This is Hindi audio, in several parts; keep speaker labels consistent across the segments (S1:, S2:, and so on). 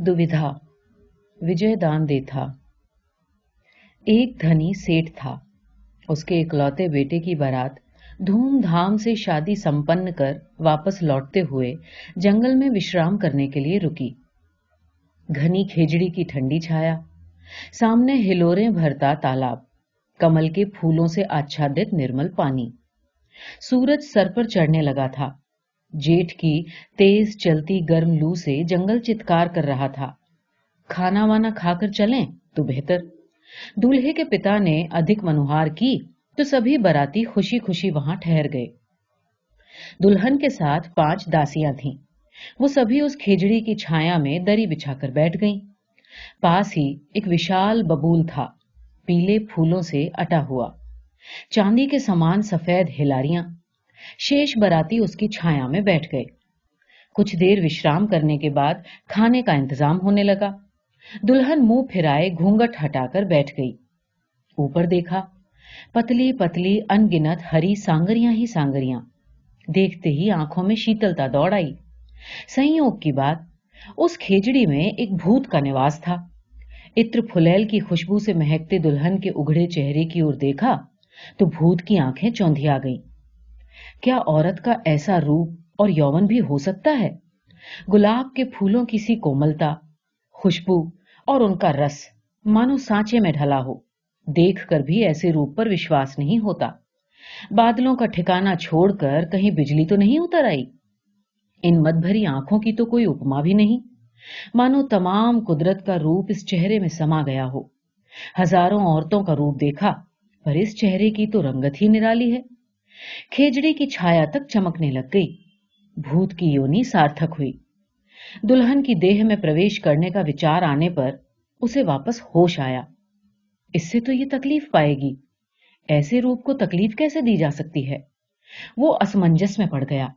S1: दुविधा विजय दान दे था एक धनी सेठ था उसके इकलौते बेटे की बारात धूमधाम से शादी संपन्न कर वापस लौटते हुए जंगल में विश्राम करने के लिए रुकी घनी खेजड़ी की ठंडी छाया सामने हिलोरें भरता तालाब कमल के फूलों से आच्छादित निर्मल पानी सूरज सर पर चढ़ने लगा था जेठ की तेज चलती गर्म लू से जंगल चित्कार कर रहा था खाना वाना खाकर चले तो बेहतर दूल्हे के पिता ने अधिक मनुहार की तो सभी बराती खुशी खुशी वहां ठहर गए दुल्हन के साथ पांच दासियां थीं वो सभी उस खेजड़ी की छाया में दरी बिछाकर बैठ गईं। पास ही एक विशाल बबूल था पीले फूलों से अटा हुआ चांदी के समान सफेद हिलारियां शेष बराती उसकी छाया में बैठ गए कुछ देर विश्राम करने के बाद खाने का इंतजाम होने लगा दुल्हन मुंह फिराए घूंघट हटाकर बैठ गई ऊपर देखा पतली पतली अनगिनत हरी सांगरियां ही सांगरियां देखते ही आंखों में शीतलता दौड़ आई संयोग की बात उस खेजड़ी में एक भूत का निवास था इत्र फुलेल की खुशबू से महकते दुल्हन के उघड़े चेहरे की ओर देखा तो भूत की आंखें चौंधिया गईं। क्या औरत का ऐसा रूप और यौवन भी हो सकता है गुलाब के फूलों की सी कोमलता खुशबू और उनका रस मानो सांचे में ढला हो देख कर भी ऐसे रूप पर विश्वास नहीं होता बादलों का ठिकाना छोड़कर कहीं बिजली तो नहीं उतर आई इन मत भरी आंखों की तो कोई उपमा भी नहीं मानो तमाम कुदरत का रूप इस चेहरे में समा गया हो हजारों औरतों का रूप देखा पर इस चेहरे की तो रंगत ही निराली है खेजड़ी की छाया तक चमकने लग गई भूत की योनि सार्थक हुई दुल्हन की देह में प्रवेश करने का विचार आने पर उसे वापस होश आया इससे तो ये तकलीफ पाएगी ऐसे रूप को तकलीफ कैसे दी जा सकती है वो असमंजस में पड़ गया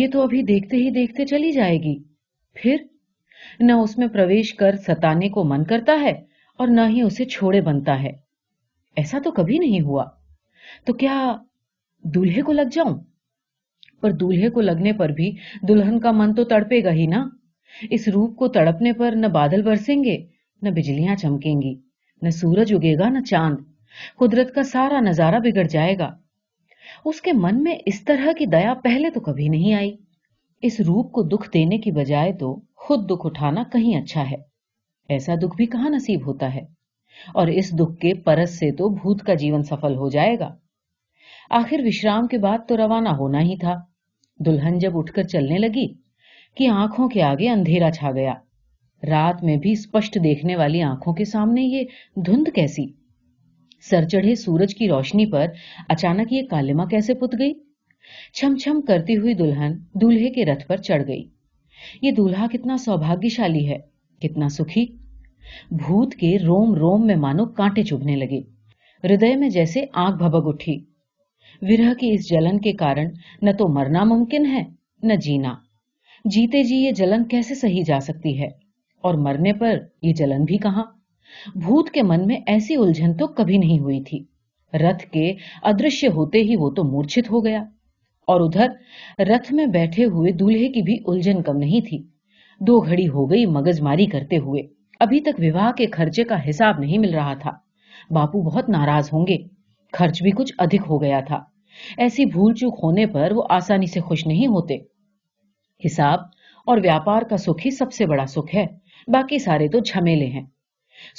S1: ये तो अभी देखते ही देखते चली जाएगी फिर न उसमें प्रवेश कर सताने को मन करता है और न ही उसे छोड़े बनता है ऐसा तो कभी नहीं हुआ तो क्या दूल्हे को लग जाऊं पर दूल्हे को लगने पर भी दुल्हन का मन तो तड़पेगा ही ना इस रूप को तड़पने पर न बादल बरसेंगे न बिजलियां चमकेंगी न सूरज उगेगा न चांद कुदरत का सारा नजारा बिगड़ जाएगा उसके मन में इस तरह की दया पहले तो कभी नहीं आई इस रूप को दुख देने की बजाय तो खुद दुख उठाना कहीं अच्छा है ऐसा दुख भी कहां नसीब होता है और इस दुख के परस से तो भूत का जीवन सफल हो जाएगा आखिर विश्राम के बाद तो रवाना होना ही था दुल्हन जब उठकर चलने लगी कि आंखों के आगे अंधेरा छा गया रात में भी स्पष्ट देखने वाली आंखों के सामने ये धुंध कैसी सर चढ़े सूरज की रोशनी पर अचानक ये कालिमा कैसे पुत गई छम छम करती हुई दुल्हन दूल्हे के रथ पर चढ़ गई ये दूल्हा कितना सौभाग्यशाली है कितना सुखी भूत के रोम रोम में मानो कांटे चुभने लगे हृदय में जैसे आंख भबक उठी विरह की इस जलन के कारण न तो मरना मुमकिन है न जीना जीते जी ये जलन कैसे सही जा सकती है और मरने पर ये जलन भी कहा भूत के मन में ऐसी उलझन तो कभी नहीं हुई थी रथ के अदृश्य होते ही वो तो मूर्छित हो गया और उधर रथ में बैठे हुए दूल्हे की भी उलझन कम नहीं थी दो घड़ी हो गई मगजमारी करते हुए अभी तक विवाह के खर्चे का हिसाब नहीं मिल रहा था बापू बहुत नाराज होंगे खर्च भी कुछ अधिक हो गया था ऐसी भूल चूक होने पर वो आसानी से खुश नहीं होते हिसाब और व्यापार का सुख ही सबसे बड़ा सुख है बाकी सारे तो झमेले हैं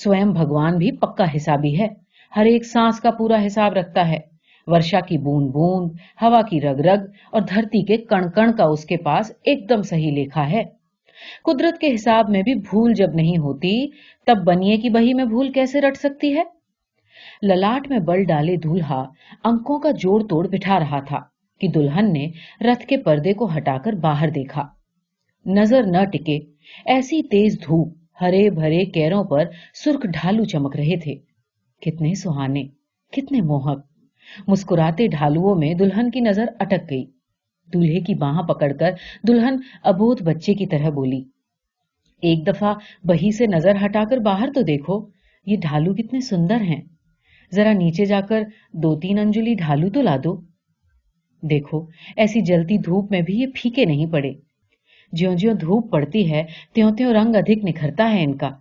S1: स्वयं भगवान भी पक्का हिसाबी है हर एक सांस का पूरा हिसाब रखता है वर्षा की बूंद बूंद हवा की रग रग और धरती के कण कण का उसके पास एकदम सही लेखा है कुदरत के हिसाब में भी भूल जब नहीं होती तब बनिए की बही में भूल कैसे रट सकती है ललाट में बल डाले दूल्हा अंकों का जोड़ तोड़ बिठा रहा था कि दुल्हन ने रथ के पर्दे को हटाकर बाहर देखा नजर न टिके ऐसी तेज धूप हरे भरे कैरों पर सुर्ख ढालू चमक रहे थे कितने सुहाने कितने मोहक मुस्कुराते ढालुओं में दुल्हन की नजर अटक गई दूल्हे की बाह पकड़कर दुल्हन अबोध बच्चे की तरह बोली एक दफा बही से नजर हटाकर बाहर तो देखो ये ढालू कितने सुंदर हैं जरा नीचे जाकर दो तीन अंजुली ढालू तो ला दो देखो ऐसी जलती धूप में भी ये फीके नहीं पड़े ज्यो ज्यो धूप पड़ती है त्यों त्यों रंग अधिक निखरता है इनका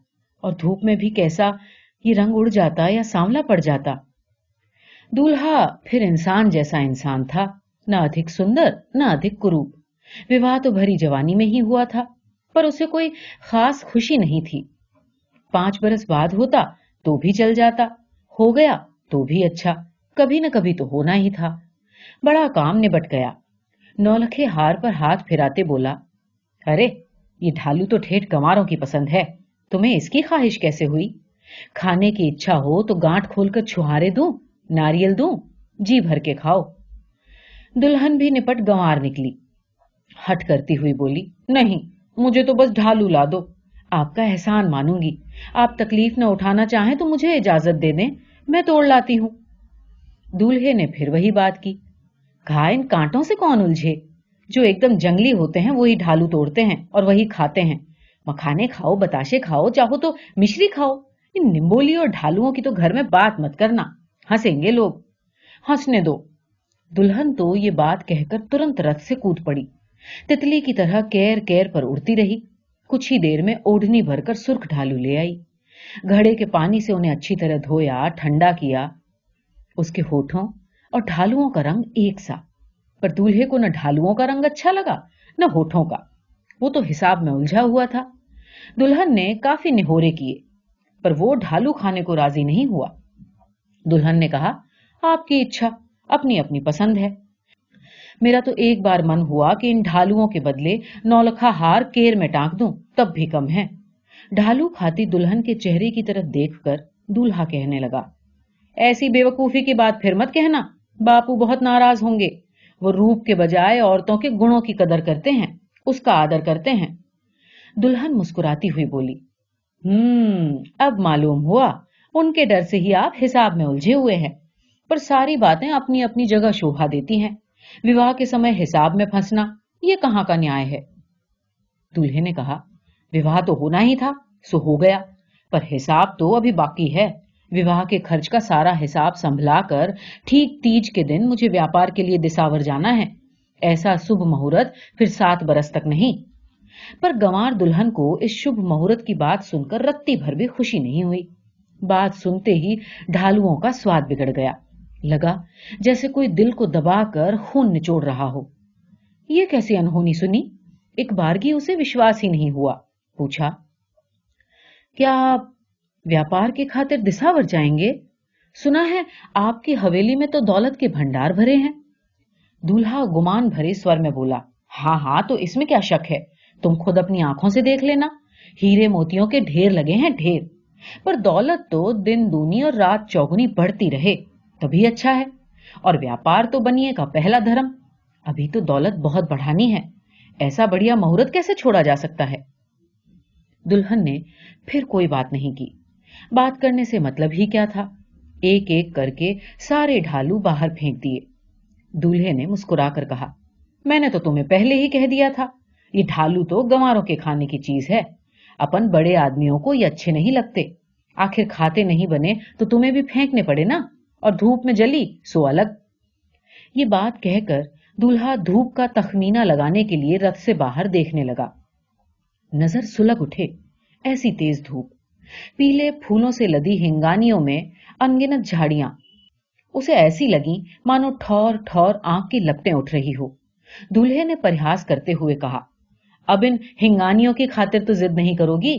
S1: और धूप में भी कैसा ये रंग उड़ जाता या सांवला पड़ जाता दूल्हा फिर इंसान जैसा इंसान था न अधिक सुंदर न अधिक कुरूप विवाह तो भरी जवानी में ही हुआ था पर उसे कोई खास खुशी नहीं थी पांच बरस बाद होता तो भी चल जाता हो गया तो भी अच्छा कभी न कभी तो होना ही था बड़ा काम निबट गया नौलखे हार पर हाथ फिराते बोला अरे ये ढालू तो ठेठ गंवारों की पसंद है तुम्हें इसकी ख्वाहिश कैसे हुई खाने की इच्छा हो तो गांठ खोलकर छुहारे दू नारियल दू जी भर के खाओ दुल्हन भी निपट गंवार निकली हट करती हुई बोली नहीं मुझे तो बस ढालू ला दो आपका एहसान मानूंगी आप तकलीफ न उठाना चाहें तो मुझे इजाजत दे दें मैं तोड़ लाती हूं दूल्हे ने फिर वही बात की कहा इन कांटों से कौन उलझे जो एकदम जंगली होते हैं वही ढालू तोड़ते हैं और वही खाते हैं मखाने खाओ बताशे खाओ चाहो तो मिश्री खाओ इन निम्बोली और ढालुओं की तो घर में बात मत करना हंसेंगे लोग हंसने दो दुल्हन तो ये बात कहकर तुरंत रथ से कूद पड़ी तितली की तरह कैर कैर पर उड़ती रही कुछ ही देर में ओढ़नी भरकर सुर्ख ढालू ले आई घड़े के पानी से उन्हें अच्छी तरह धोया ठंडा किया उसके होठों और ढालुओं का रंग एक सा पर दूल्हे को न ढालुओं का रंग अच्छा लगा न होठों का वो तो हिसाब में उलझा हुआ था दुल्हन ने काफी निहोरे किए पर वो ढालू खाने को राजी नहीं हुआ दुल्हन ने कहा आपकी इच्छा अपनी अपनी पसंद है मेरा तो एक बार मन हुआ कि इन ढालुओं के बदले नौलखा हार केर में टांक दूं तब भी कम है ढालू खाती दुल्हन के चेहरे की तरफ देख कर दूल्हा कहने लगा ऐसी बेवकूफी की बात फिर मत कहना बापू बहुत नाराज होंगे वो रूप के बजाय औरतों के गुणों की कदर करते हैं उसका आदर करते हैं दुल्हन मुस्कुराती हुई बोली हम्म अब मालूम हुआ उनके डर से ही आप हिसाब में उलझे हुए हैं पर सारी बातें अपनी अपनी जगह शोभा देती हैं विवाह के समय हिसाब में फंसना यह कहाँ का न्याय है दूल्हे ने कहा विवाह तो होना ही था सो हो गया पर हिसाब तो अभी बाकी है विवाह के खर्च का सारा हिसाब संभला कर ठीक तीज के दिन मुझे व्यापार के लिए दिसावर जाना है ऐसा शुभ मुहूर्त फिर सात बरस तक नहीं पर गंवार दुल्हन को इस शुभ मुहूर्त की बात सुनकर रत्ती भर भी खुशी नहीं हुई बात सुनते ही ढालुओं का स्वाद बिगड़ गया लगा जैसे कोई दिल को दबाकर खून निचोड़ रहा हो यह कैसी अनहोनी सुनी एक बारगी उसे विश्वास ही नहीं हुआ पूछा क्या आप व्यापार की खातिर दिशावर जाएंगे सुना है आपकी हवेली में तो दौलत के भंडार भरे हैं दूल्हा गुमान भरे स्वर में बोला हाँ हाँ तो इसमें क्या शक है तुम खुद अपनी आंखों से देख लेना हीरे मोतियों के ढेर लगे हैं ढेर पर दौलत तो दिन दूनी और रात चौगुनी बढ़ती रहे तभी अच्छा है और व्यापार तो बनिए का पहला धर्म अभी तो दौलत बहुत बढ़ानी है ऐसा बढ़िया मुहूर्त कैसे छोड़ा जा सकता है दुल्हन ने फिर कोई बात नहीं की बात करने से मतलब ही क्या था एक एक करके सारे ढालू बाहर फेंक दिए दूल्हे ने मुस्कुराकर कहा मैंने तो तुम्हें पहले ही कह दिया था ये ढालू तो गंवारों के खाने की चीज है अपन बड़े आदमियों को ये अच्छे नहीं लगते आखिर खाते नहीं बने तो तुम्हें भी फेंकने पड़े ना और धूप में जली सो अलग ये बात कहकर दूल्हा धूप का तखमीना लगाने के लिए रथ से बाहर देखने लगा नजर सुलग उठे ऐसी तेज धूप पीले फूलों से लदी हिंगानियों में अनगिनत झाड़ियां उसे ऐसी लगी मानो ठौर ठौर आंख की लपटें उठ रही हो दूल्हे ने परिहास करते हुए कहा अब इन हिंगानियों की खातिर तो जिद नहीं करोगी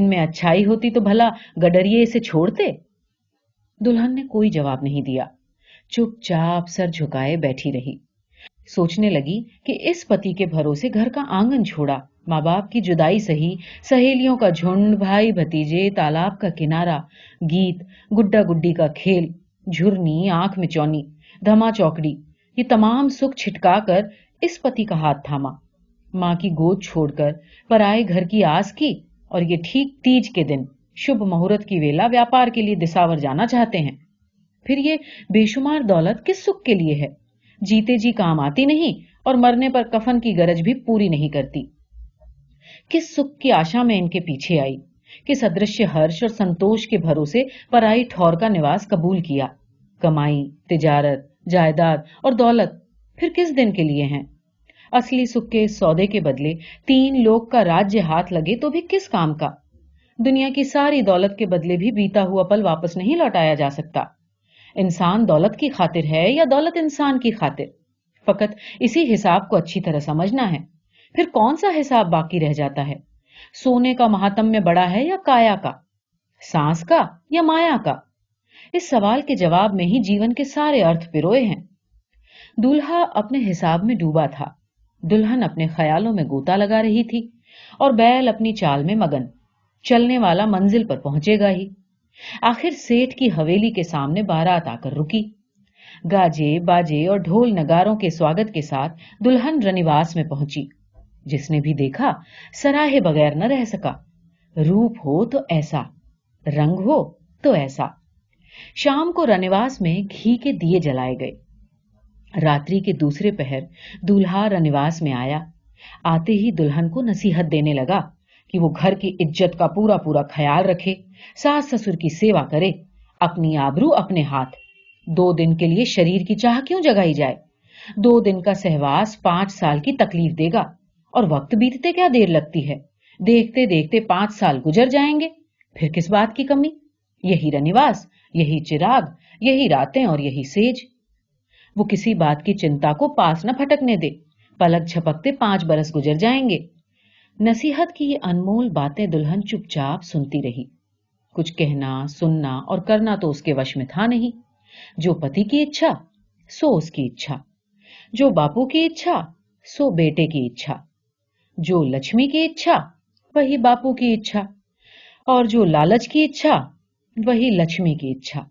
S1: इनमें अच्छाई होती तो भला गडरिए इसे छोड़ते दुल्हन ने कोई जवाब नहीं दिया चुपचाप सर झुकाए बैठी रही सोचने लगी कि इस पति के भरोसे घर का आंगन छोड़ा माँ बाप की जुदाई सही सहेलियों का झुंड भाई भतीजे तालाब का किनारा गीत गुड्डा गुड्डी का खेल झुरनी आंख में चौनी धमा चौकड़ी ये तमाम सुख छिटका कर इस पति का हाथ थामा माँ की गोद छोड़कर पराए घर की आस की और ये ठीक तीज के दिन शुभ मुहूर्त की वेला व्यापार के लिए दिसावर जाना चाहते हैं फिर ये बेशुमार दौलत किस सुख के लिए है जीते जी काम आती नहीं और मरने पर कफन की गरज भी पूरी नहीं करती किस सुख की आशा में इनके पीछे आई किस अदृश्य हर्ष और संतोष के भरोसे पराई ठौर का निवास कबूल किया कमाई तिजारत जायदाद और दौलत फिर किस दिन के लिए हैं असली सुख के सौदे के बदले तीन लोग का राज्य हाथ लगे तो भी किस काम का दुनिया की सारी दौलत के बदले भी बीता हुआ पल वापस नहीं लौटाया जा सकता इंसान दौलत की खातिर है या दौलत इंसान की खातिर फकत इसी हिसाब को अच्छी तरह समझना है फिर कौन सा हिसाब बाकी रह जाता है सोने का महात्म्य बड़ा है या काया का सांस का या माया का इस सवाल के जवाब में ही जीवन के सारे अर्थ पिरोए हैं दूल्हा अपने हिसाब में डूबा था दुल्हन अपने ख्यालों में गोता लगा रही थी और बैल अपनी चाल में मगन चलने वाला मंजिल पर पहुंचेगा ही आखिर सेठ की हवेली के सामने बारात आकर रुकी गाजे बाजे और ढोल नगारों के स्वागत के साथ दुल्हन रनिवास में पहुंची जिसने भी देखा सराहे बगैर न रह सका रूप हो तो ऐसा रंग हो तो ऐसा शाम को रनिवास में घी के दिए जलाए गए रात्रि के दूसरे पहर दूल्हा रनिवास में आया आते ही दुल्हन को नसीहत देने लगा कि वो घर की इज्जत का पूरा पूरा ख्याल रखे सास ससुर की सेवा करे अपनी आबरू अपने हाथ दो दिन के लिए शरीर की चाह क्यों जगाई जाए दो दिन का सहवास पांच साल की तकलीफ देगा और वक्त बीतते क्या देर लगती है देखते देखते पांच साल गुजर जाएंगे फिर किस बात की कमी यही रनिवास यही चिराग यही रातें और यही सेज वो किसी बात की चिंता को पास न फटकने दे पलक झपकते पांच बरस गुजर जाएंगे नसीहत की ये अनमोल बातें दुल्हन चुपचाप सुनती रही कुछ कहना सुनना और करना तो उसके वश में था नहीं जो पति की इच्छा सो उसकी इच्छा जो बापू की इच्छा सो बेटे की इच्छा जो लक्ष्मी की इच्छा वही बापू की इच्छा और जो लालच की इच्छा वही लक्ष्मी की इच्छा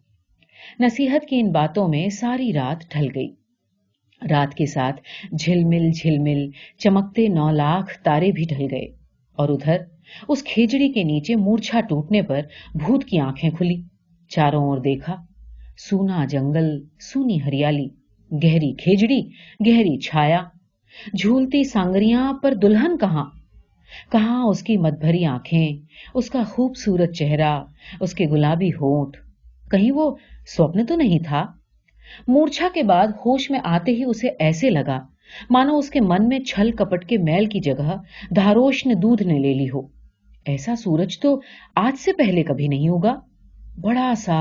S1: नसीहत की इन बातों में सारी रात ढल गई रात के साथ झिलमिल झिलमिल चमकते नौ लाख तारे भी ढल गए और उधर उस खेजड़ी के नीचे मूर्छा टूटने पर भूत की आंखें खुली चारों ओर देखा सूना जंगल सूनी हरियाली गहरी खेजड़ी गहरी छाया झूलती सांगरियां पर दुल्हन कहा कहाँ उसकी मतभरी आंखें उसका खूबसूरत चेहरा उसके गुलाबी होंठ कहीं वो स्वप्न तो नहीं था मूर्छा के बाद होश में आते ही उसे ऐसे लगा मानो उसके मन में छल कपट के मैल की जगह धारोश ने दूध ने ले ली हो ऐसा सूरज तो आज से पहले कभी नहीं होगा बड़ा सा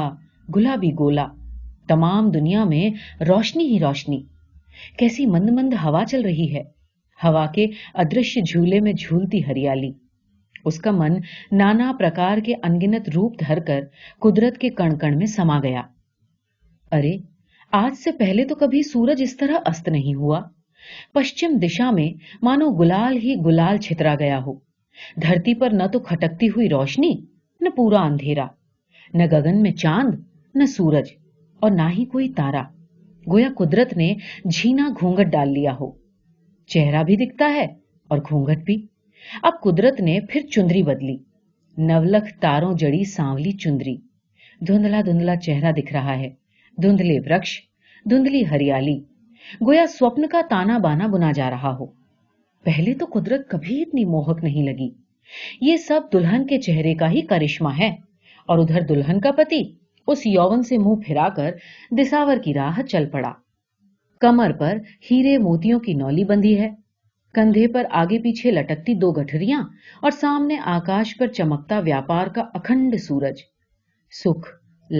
S1: गुलाबी गोला तमाम दुनिया में रोशनी ही रोशनी कैसी मंद मंद हवा चल रही है हवा के अदृश्य झूले में झूलती हरियाली उसका मन नाना प्रकार के अनगिनत रूप धरकर कुदरत के कण कण में समा गया अरे आज से पहले तो कभी सूरज इस तरह अस्त नहीं हुआ पश्चिम दिशा में मानो गुलाल ही गुलाल छितरा गया हो धरती पर न तो खटकती हुई रोशनी न पूरा अंधेरा न गगन में चांद न सूरज और ना ही कोई तारा गोया कुदरत ने झीना घूंघट डाल लिया हो चेहरा भी दिखता है और घूंघट भी अब कुदरत ने फिर चुंदरी बदली नवलख तारों जड़ी सांवली चुंदरी धुंधला धुंधला चेहरा दिख रहा है धुंधले वृक्ष धुंधली हरियाली गोया स्वप्न का ताना बाना बुना जा रहा हो पहले तो कुदरत कभी इतनी मोहक नहीं लगी ये सब दुल्हन के चेहरे का ही करिश्मा है और उधर दुल्हन का पति उस यौवन से मुंह फिराकर दिसावर की राह चल पड़ा कमर पर हीरे मोतियों की नौली बंधी है कंधे पर आगे पीछे लटकती दो गठरिया और सामने आकाश पर चमकता व्यापार का अखंड सूरज सुख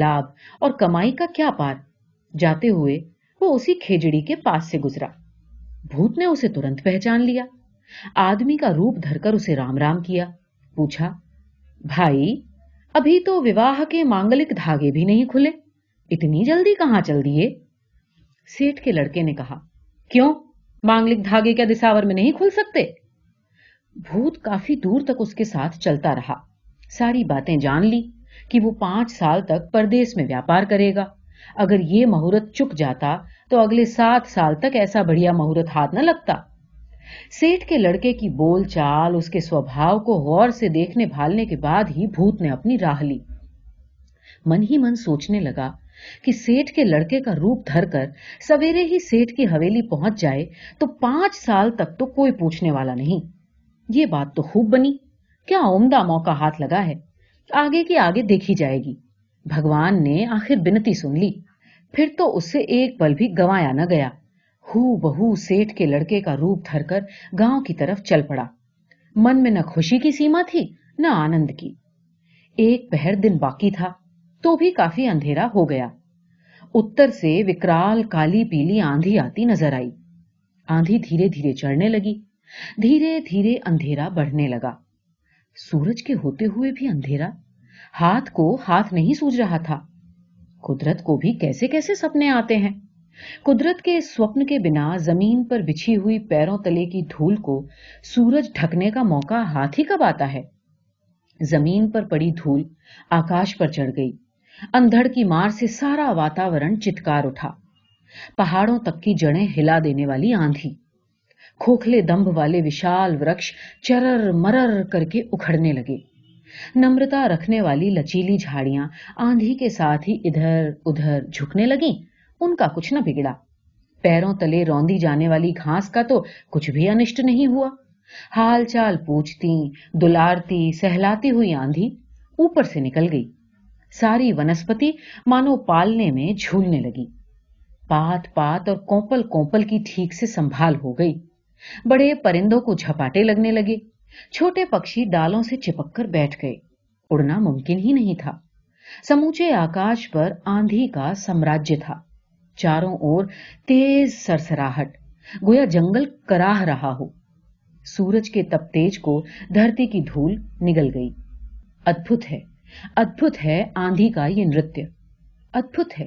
S1: लाभ और कमाई का क्या पार जाते हुए वो उसी खेजड़ी के पास से गुजरा भूत ने उसे तुरंत पहचान लिया आदमी का रूप धरकर उसे राम राम किया पूछा भाई अभी तो विवाह के मांगलिक धागे भी नहीं खुले इतनी जल्दी कहां चल दिए सेठ के लड़के ने कहा क्यों मांगलिक धागे क्या दिशावर में नहीं खुल सकते भूत काफी दूर तक उसके साथ चलता रहा सारी बातें जान ली कि वो पांच साल तक परदेश में व्यापार करेगा अगर ये मुहूर्त चुक जाता तो अगले सात साल तक ऐसा बढ़िया मुहूर्त हाथ न लगता सेठ के लड़के की बोल चाल उसके स्वभाव को गौर से देखने भालने के बाद ही भूत ने अपनी राह ली मन ही मन सोचने लगा कि सेठ के लड़के का रूप धरकर सवेरे ही सेठ की हवेली पहुंच जाए तो पांच साल तक तो कोई पूछने वाला नहीं ये बात तो खूब बनी क्या उमदा मौका हाथ लगा है आगे की आगे देखी जाएगी भगवान ने आखिर बिनती सुन ली फिर तो उससे एक पल भी गवाया न गया बहू सेठ के लड़के का रूप धरकर गांव की तरफ चल पड़ा मन में न खुशी की सीमा थी न आनंद की एक पहर दिन बाकी था तो भी काफी अंधेरा हो गया उत्तर से विकराल काली पीली आंधी आती नजर आई आंधी धीरे धीरे चढ़ने लगी धीरे धीरे अंधेरा बढ़ने लगा सूरज के होते हुए भी अंधेरा हाथ को हाथ नहीं सूझ रहा था कुदरत को भी कैसे कैसे सपने आते हैं कुदरत के स्वप्न के बिना जमीन पर बिछी हुई पैरों तले की धूल को सूरज ढकने का मौका हाथ ही कब आता है जमीन पर पड़ी धूल आकाश पर चढ़ गई अंधड़ की मार से सारा वातावरण चित्कार उठा पहाड़ों तक की जड़ें हिला देने वाली आंधी खोखले दंभ वाले विशाल वृक्ष चरर मरर करके उखड़ने लगे नम्रता रखने वाली लचीली झाड़ियां आंधी के साथ ही इधर उधर झुकने लगी उनका कुछ न बिगड़ा पैरों तले रौंदी जाने वाली घास का तो कुछ भी अनिष्ट नहीं हुआ हाल चाल पूछती दुलारती सहलाती हुई आंधी ऊपर से निकल गई सारी वनस्पति मानो पालने में झूलने लगी पात पात और कोपल कोपल की ठीक से संभाल हो गई बड़े परिंदों को झपाटे लगने लगे छोटे पक्षी डालों से चिपक कर बैठ गए उड़ना मुमकिन ही नहीं था समूचे आकाश पर आंधी का साम्राज्य था चारों ओर तेज सरसराहट गोया जंगल कराह रहा हो सूरज के तपतेज को धरती की धूल निगल गई अद्भुत है अद्भुत है आंधी का ये नृत्य अद्भुत है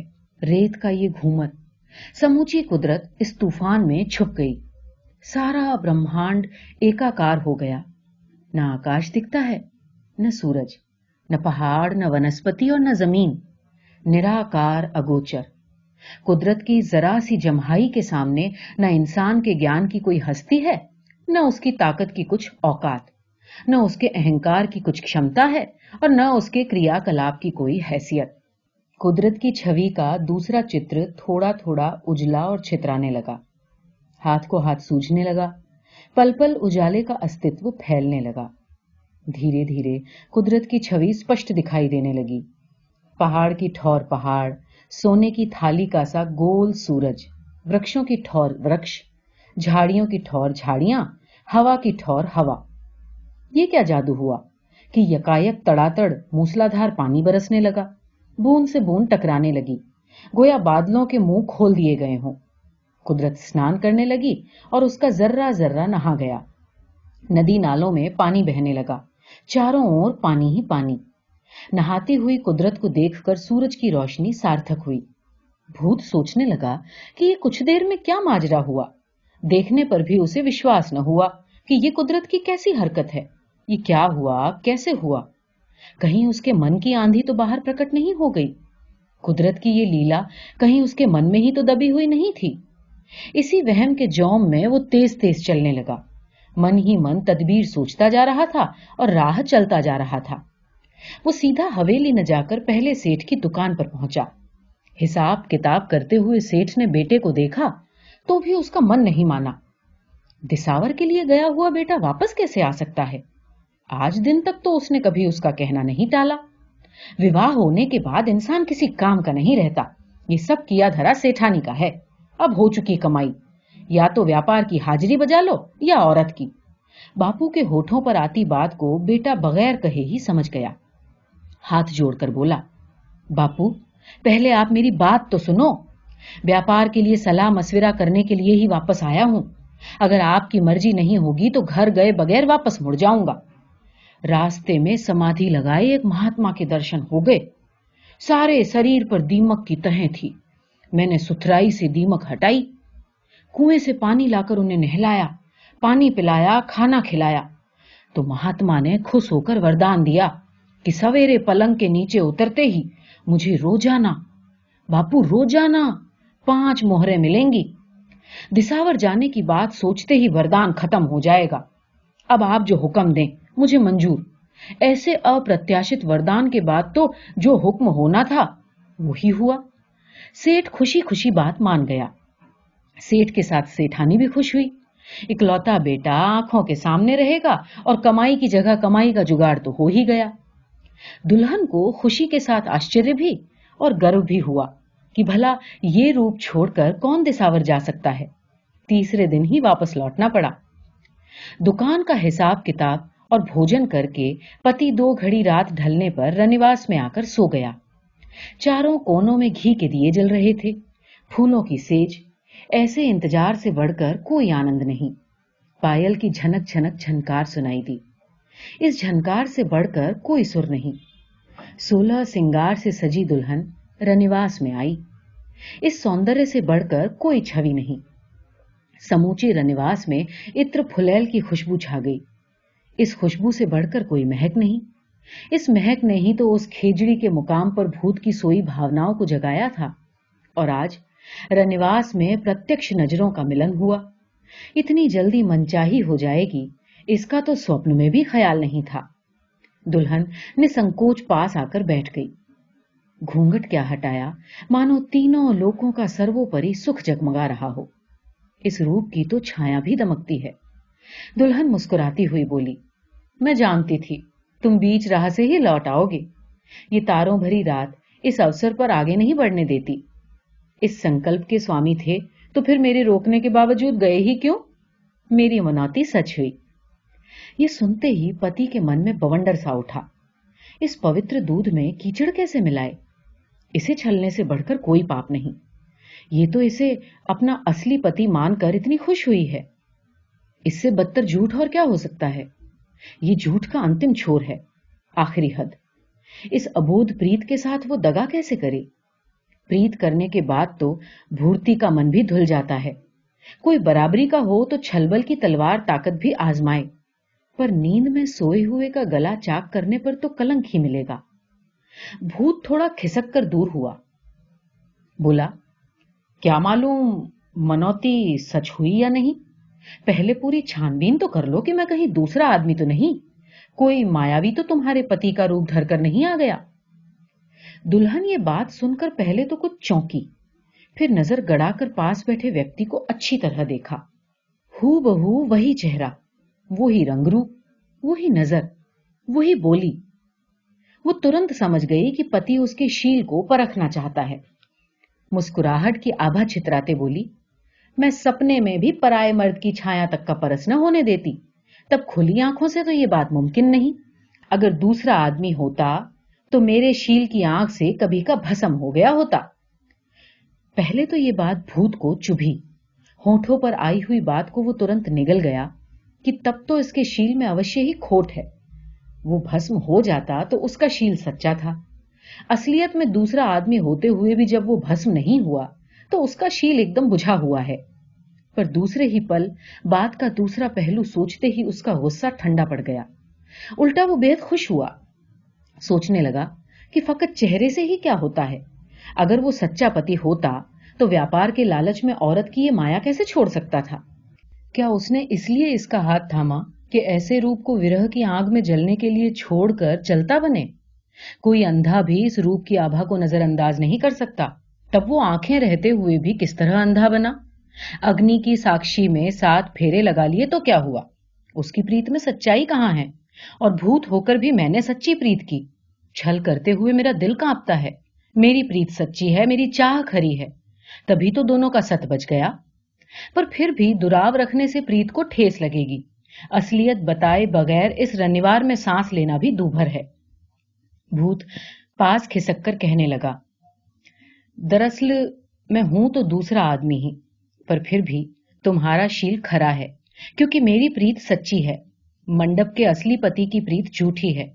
S1: रेत का ये घूमर समूची कुदरत इस तूफान में छुप गई सारा ब्रह्मांड एकाकार हो गया न आकाश दिखता है न सूरज न पहाड़ न वनस्पति और न जमीन निराकार अगोचर कुदरत की जरा सी जमहाई के सामने न इंसान के ज्ञान की कोई हस्ती है न उसकी ताकत की कुछ औकात न उसके अहंकार की कुछ क्षमता है और न उसके क्रियाकलाप की कोई हैसियत कुदरत की छवि का दूसरा चित्र थोड़ा थोड़ा उजला और छितराने लगा हाथ को हाथ सूझने लगा पल पल उजाले का अस्तित्व फैलने लगा धीरे धीरे कुदरत की छवि स्पष्ट दिखाई देने लगी पहाड़ की ठोर पहाड़ सोने की थाली का सा गोल सूरज वृक्षों की ठोर वृक्ष झाड़ियों की ठोर झाड़ियां हवा की ठोर हवा ये क्या जादू हुआ कि यकायक तड़ातड़ मूसलाधार पानी बरसने लगा बूंद से बूंद टकराने लगी गोया बादलों के मुंह खोल दिए गए हों कुदरत स्नान करने लगी और उसका जर्रा जर्रा नहा गया नदी नालों में पानी बहने लगा चारों ओर पानी ही पानी नहाते हुई कुदरत को देखकर सूरज की रोशनी सार्थक हुई भूत सोचने लगा कि ये कुछ देर में क्या माजरा हुआ देखने पर भी उसे विश्वास न हुआ कि ये कुदरत की कैसी हरकत है ये क्या हुआ कैसे हुआ कहीं उसके मन की आंधी तो बाहर प्रकट नहीं हो गई कुदरत की ये लीला कहीं उसके मन में ही तो दबी हुई नहीं थी इसी वहम के जौम में वो तेज तेज चलने लगा मन ही मन तदबीर सोचता जा रहा था और राह चलता जा रहा था वो सीधा हवेली न जाकर पहले सेठ की दुकान पर पहुंचा हिसाब किताब करते हुए सेठ ने बेटे को देखा तो भी उसका मन नहीं माना दिसावर के लिए गया हुआ बेटा वापस कैसे आ सकता है आज दिन तक तो उसने कभी उसका कहना नहीं टाला विवाह होने के बाद इंसान किसी काम का नहीं रहता ये सब किया धरा सेठानी का है अब हो चुकी कमाई या तो व्यापार की हाजिरी बजा लो या औरत की बापू के होठों पर आती बात को बेटा बगैर कहे ही समझ गया हाथ जोड़कर बोला बापू पहले आप मेरी बात तो सुनो व्यापार के लिए सलाह मशविरा करने के लिए ही वापस आया हूं अगर आपकी मर्जी नहीं होगी तो घर गए बगैर वापस मुड़ जाऊंगा रास्ते में समाधि लगाए एक महात्मा के दर्शन हो गए सारे शरीर पर दीमक की तह थी मैंने सुथराई से दीमक हटाई कुएं से पानी लाकर उन्हें नहलाया पानी पिलाया खाना खिलाया तो महात्मा ने खुश होकर वरदान दिया कि सवेरे पलंग के नीचे उतरते ही मुझे रोजाना बापू रोजाना पांच मोहरे मिलेंगी दिसावर जाने की बात सोचते ही वरदान खत्म हो जाएगा अब आप जो हुक्म दें मुझे मंजूर ऐसे अप्रत्याशित वरदान के बाद तो जो हुक्म होना था वो ही हुआ सेठ खुशी खुशी बात मान गया सेठ के साथ सेठानी भी खुश हुई इकलौता बेटा आंखों के सामने रहेगा और कमाई की जगह कमाई का जुगाड़ तो हो ही गया दुल्हन को खुशी के साथ आश्चर्य भी और गर्व भी हुआ कि भला ये रूप छोड़कर कौन दिसावर जा सकता है तीसरे दिन ही वापस लौटना पड़ा दुकान का हिसाब किताब और भोजन करके पति दो घड़ी रात ढलने पर रनिवास में आकर सो गया चारों कोनों में घी के दिए जल रहे थे फूलों की सेज ऐसे इंतजार से बढ़कर कोई आनंद नहीं पायल की झनक झनक झनकार सुनाई दी इस झनकार से बढ़कर कोई सुर नहीं सोलह सिंगार से सजी दुल्हन रनिवास में आई इस सौंदर्य से बढ़कर कोई छवि नहीं समूचे रनिवास में इत्र फुलैल की खुशबू छा गई इस खुशबू से बढ़कर कोई महक नहीं इस महक ने ही तो उस खेजड़ी के मुकाम पर भूत की सोई भावनाओं को जगाया था और आज रनिवास में प्रत्यक्ष नजरों का मिलन हुआ इतनी जल्दी मनचाही हो जाएगी इसका तो स्वप्न में भी ख्याल नहीं था दुल्हन ने संकोच पास आकर बैठ गई घूंघट क्या हटाया मानो तीनों लोगों का सर्वोपरि सुख जगमगा रहा हो इस रूप की तो छाया भी दमकती है दुल्हन मुस्कुराती हुई बोली मैं जानती थी तुम बीच राह से ही लौट आओगे ये तारों भरी रात इस अवसर पर आगे नहीं बढ़ने देती इस संकल्प के स्वामी थे तो फिर मेरे रोकने के बावजूद गए ही क्यों मेरी मनाती सच हुई ये सुनते ही पति के मन में बवंडर सा उठा इस पवित्र दूध में कीचड़ कैसे मिलाए इसे छलने से बढ़कर कोई पाप नहीं ये तो इसे अपना असली पति मानकर इतनी खुश हुई है इससे बदतर झूठ और क्या हो सकता है ये झूठ का अंतिम छोर है आखिरी हद इस अबोध प्रीत के साथ वो दगा कैसे करे प्रीत करने के बाद तो भूर्ति का मन भी धुल जाता है कोई बराबरी का हो तो छलबल की तलवार ताकत भी आजमाए पर नींद में सोए हुए का गला चाक करने पर तो कलंक ही मिलेगा भूत थोड़ा खिसक कर दूर हुआ बोला क्या मालूम मनौती सच हुई या नहीं पहले पूरी छानबीन तो कर लो कि मैं कहीं दूसरा आदमी तो नहीं कोई मायावी तो तुम्हारे पति का रूप धरकर नहीं आ गया दुल्हन ये बात सुनकर पहले तो कुछ चौंकी फिर नजर गड़ाकर पास बैठे व्यक्ति को अच्छी तरह देखा हु बहू वही चेहरा वो ही रंगरू वो ही नजर वो ही बोली वो तुरंत समझ गई कि पति उसके शील को परखना चाहता है मुस्कुराहट की आभा छित्राते बोली मैं सपने में भी पराए मर्द की छाया तक का परस न होने देती तब खुली आंखों से तो ये बात मुमकिन नहीं अगर दूसरा आदमी होता तो मेरे शील की आंख से कभी का भसम हो गया होता पहले तो ये बात भूत को चुभी होठों पर आई हुई बात को वो तुरंत निगल गया कि तब तो इसके शील में अवश्य ही खोट है वो भस्म हो जाता तो उसका शील सच्चा था असलियत में दूसरा आदमी होते हुए भी जब वो भस्म नहीं हुआ तो उसका शील एकदम बुझा हुआ है पर दूसरे ही पल बात का दूसरा पहलू सोचते ही उसका गुस्सा ठंडा पड़ गया उल्टा वो बेहद खुश हुआ सोचने लगा कि फकत चेहरे से ही क्या होता है अगर वो सच्चा पति होता तो व्यापार के लालच में औरत की ये माया कैसे छोड़ सकता था क्या उसने इसलिए इसका हाथ थामा कि ऐसे रूप को विरह की आग में जलने के लिए छोड़कर चलता बने कोई अंधा भी इस रूप की आभा को नजरअंदाज नहीं कर सकता तब वो आंखें रहते हुए भी किस तरह अंधा बना अग्नि की साक्षी में सात फेरे लगा लिए तो क्या हुआ उसकी प्रीत में सच्चाई कहाँ है और भूत होकर भी मैंने सच्ची प्रीत की छल करते हुए मेरा दिल कांपता है मेरी प्रीत सच्ची है मेरी चाह खरी है तभी तो दोनों का सत बच गया पर फिर भी दुराव रखने से प्रीत को ठेस लगेगी असलियत बताए बगैर इस रनिवार में सांस लेना भी दूभर है भूत पास खिसक कर कहने लगा दरअसल मैं हूं तो दूसरा आदमी ही पर फिर भी तुम्हारा शील खरा है क्योंकि मेरी प्रीत सच्ची है मंडप के असली पति की प्रीत झूठी है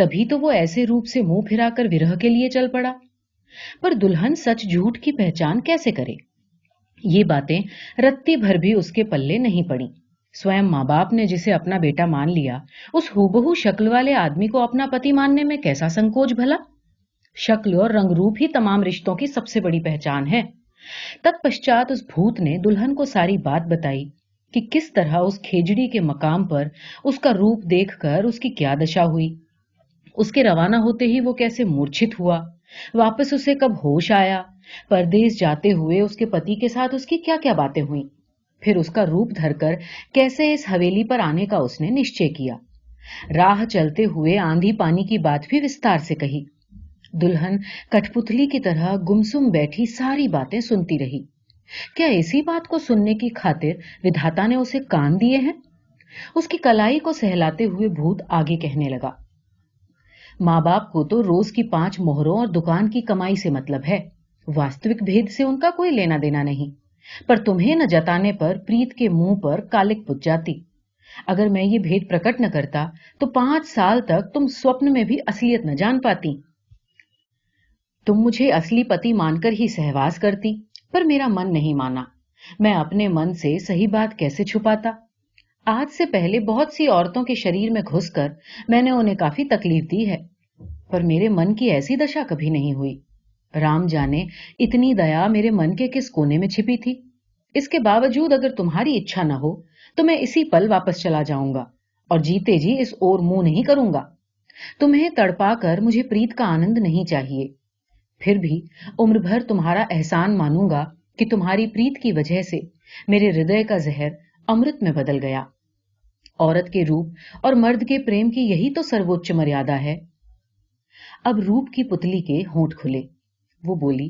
S1: तभी तो वो ऐसे रूप से मुंह फिराकर विरह के लिए चल पड़ा पर दुल्हन सच झूठ की पहचान कैसे करे ये बातें रत्ती भर भी उसके पल्ले नहीं पड़ी स्वयं माँ बाप ने जिसे अपना बेटा मान लिया उस हूबहू शक्ल वाले आदमी को अपना पति मानने में कैसा संकोच भला शक्ल और रंग रूप ही तमाम रिश्तों की सबसे बड़ी पहचान है तत्पश्चात उस भूत ने दुल्हन को सारी बात बताई कि किस तरह उस खेजड़ी के मकाम पर उसका रूप देखकर उसकी क्या दशा हुई उसके रवाना होते ही वो कैसे मूर्छित हुआ वापस उसे कब होश आया परदेश जाते हुए उसके पति के साथ उसकी क्या क्या बातें हुई फिर उसका रूप धरकर कैसे इस हवेली पर आने का उसने निश्चय किया राह चलते हुए आंधी पानी की बात भी विस्तार से कही दुल्हन कठपुतली की तरह गुमसुम बैठी सारी बातें सुनती रही क्या इसी बात को सुनने की खातिर विधाता ने उसे कान दिए हैं उसकी कलाई को सहलाते हुए भूत आगे कहने लगा मां बाप को तो रोज की पांच मोहरों और दुकान की कमाई से मतलब है वास्तविक भेद से उनका कोई लेना देना नहीं पर तुम्हें न जताने पर प्रीत के मुंह पर कालिक पुज जाती अगर मैं ये भेद प्रकट न करता तो पांच साल तक तुम स्वप्न में भी असलियत न जान पाती तुम मुझे असली पति मानकर ही सहवास करती पर मेरा मन नहीं माना मैं अपने मन से सही बात कैसे छुपाता आज से पहले बहुत सी औरतों के शरीर में घुसकर मैंने उन्हें काफी तकलीफ दी है पर मेरे मन की ऐसी दशा कभी नहीं हुई राम जाने इतनी दया मेरे मन के किस कोने में छिपी थी इसके बावजूद अगर तुम्हारी इच्छा न हो तो मैं इसी पल वापस चला जाऊंगा और जीते जी इस ओर मुंह नहीं करूंगा तुम्हें तड़पा कर मुझे प्रीत का आनंद नहीं चाहिए फिर भी उम्र भर तुम्हारा एहसान मानूंगा कि तुम्हारी प्रीत की वजह से मेरे हृदय का जहर अमृत में बदल गया औरत के रूप और मर्द के प्रेम की यही तो सर्वोच्च मर्यादा है अब रूप की पुतली के होंठ खुले वो बोली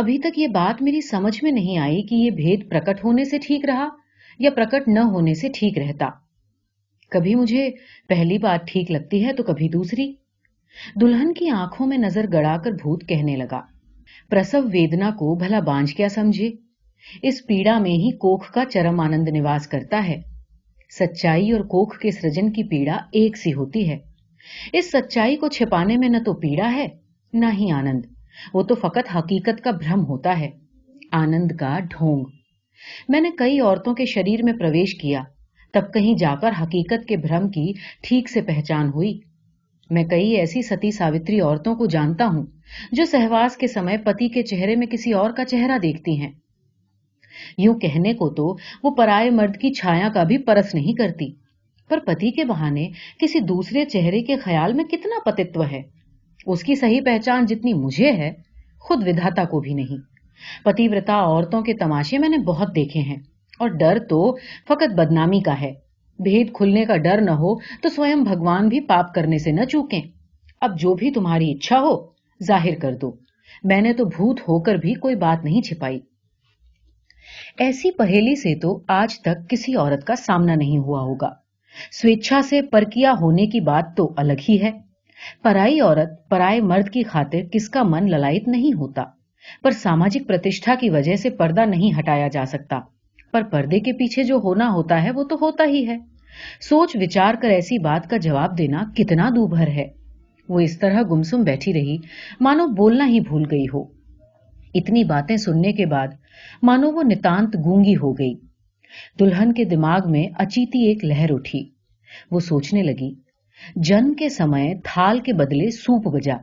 S1: अभी तक ये बात मेरी समझ में नहीं आई कि ये भेद प्रकट होने से ठीक रहा या प्रकट न होने से ठीक रहता कभी मुझे पहली बात ठीक लगती है तो कभी दूसरी दुल्हन की आंखों में नजर गड़ाकर भूत कहने लगा प्रसव वेदना को भला बांझ क्या समझे इस पीड़ा में ही कोख का चरम आनंद निवास करता है सच्चाई और कोख के सृजन की पीड़ा एक सी होती है इस सच्चाई को छिपाने में न तो पीड़ा है न ही आनंद वो तो फकत हकीकत का भ्रम होता है आनंद का ढोंग मैंने कई औरतों के शरीर में प्रवेश किया तब कहीं जाकर हकीकत के भ्रम की ठीक से पहचान हुई मैं कई ऐसी सती सावित्री औरतों को जानता हूं जो सहवास के समय पति के चेहरे में किसी और का चेहरा देखती हैं यू कहने को तो वो पराये मर्द की छाया का भी परस नहीं करती पर पति के बहाने किसी दूसरे चेहरे के ख्याल में कितना पतित्व है उसकी सही पहचान जितनी मुझे है खुद विधाता को भी नहीं पतिव्रता औरतों के तमाशे मैंने बहुत देखे हैं और डर तो फकत बदनामी का है भेद खुलने का डर न हो तो स्वयं भगवान भी पाप करने से न चूके अब जो भी तुम्हारी इच्छा हो जाहिर कर दो मैंने तो भूत होकर भी कोई बात नहीं छिपाई ऐसी पहेली से तो आज तक किसी औरत का सामना नहीं हुआ होगा स्वेच्छा से परकिया होने की बात तो अलग ही है पराई औरत पराए मर्द की खातिर किसका मन ललायत नहीं होता पर सामाजिक प्रतिष्ठा की वजह से पर्दा नहीं हटाया जा सकता पर पर्दे के पीछे जो होना होता है वो तो होता ही है सोच विचार कर ऐसी बात का जवाब देना कितना दूभर है वो इस तरह गुमसुम बैठी रही मानो बोलना ही भूल गई हो इतनी बातें सुनने के बाद मानो वो नितांत गूंगी हो गई दुल्हन के दिमाग में अचीती एक लहर उठी वो सोचने लगी जन्म के समय थाल के बदले सूप बजा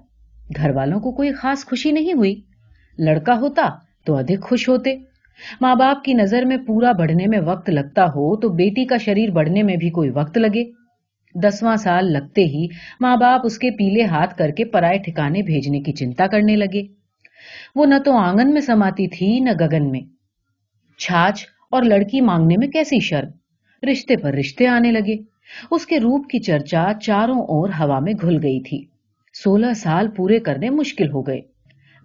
S1: घर वालों को कोई खास खुशी नहीं हुई लड़का होता तो अधिक खुश होते माँ बाप की नजर में पूरा बढ़ने में वक्त लगता हो तो बेटी का शरीर बढ़ने में भी कोई वक्त लगे दसवां साल लगते ही माँ बाप उसके पीले हाथ करके पराए ठिकाने भेजने की चिंता करने लगे वो न तो आंगन में समाती थी न गगन में छाछ और लड़की मांगने में कैसी शर्म रिश्ते पर रिश्ते आने लगे उसके रूप की चर्चा चारों ओर हवा में घुल गई थी सोलह साल पूरे करने मुश्किल हो गए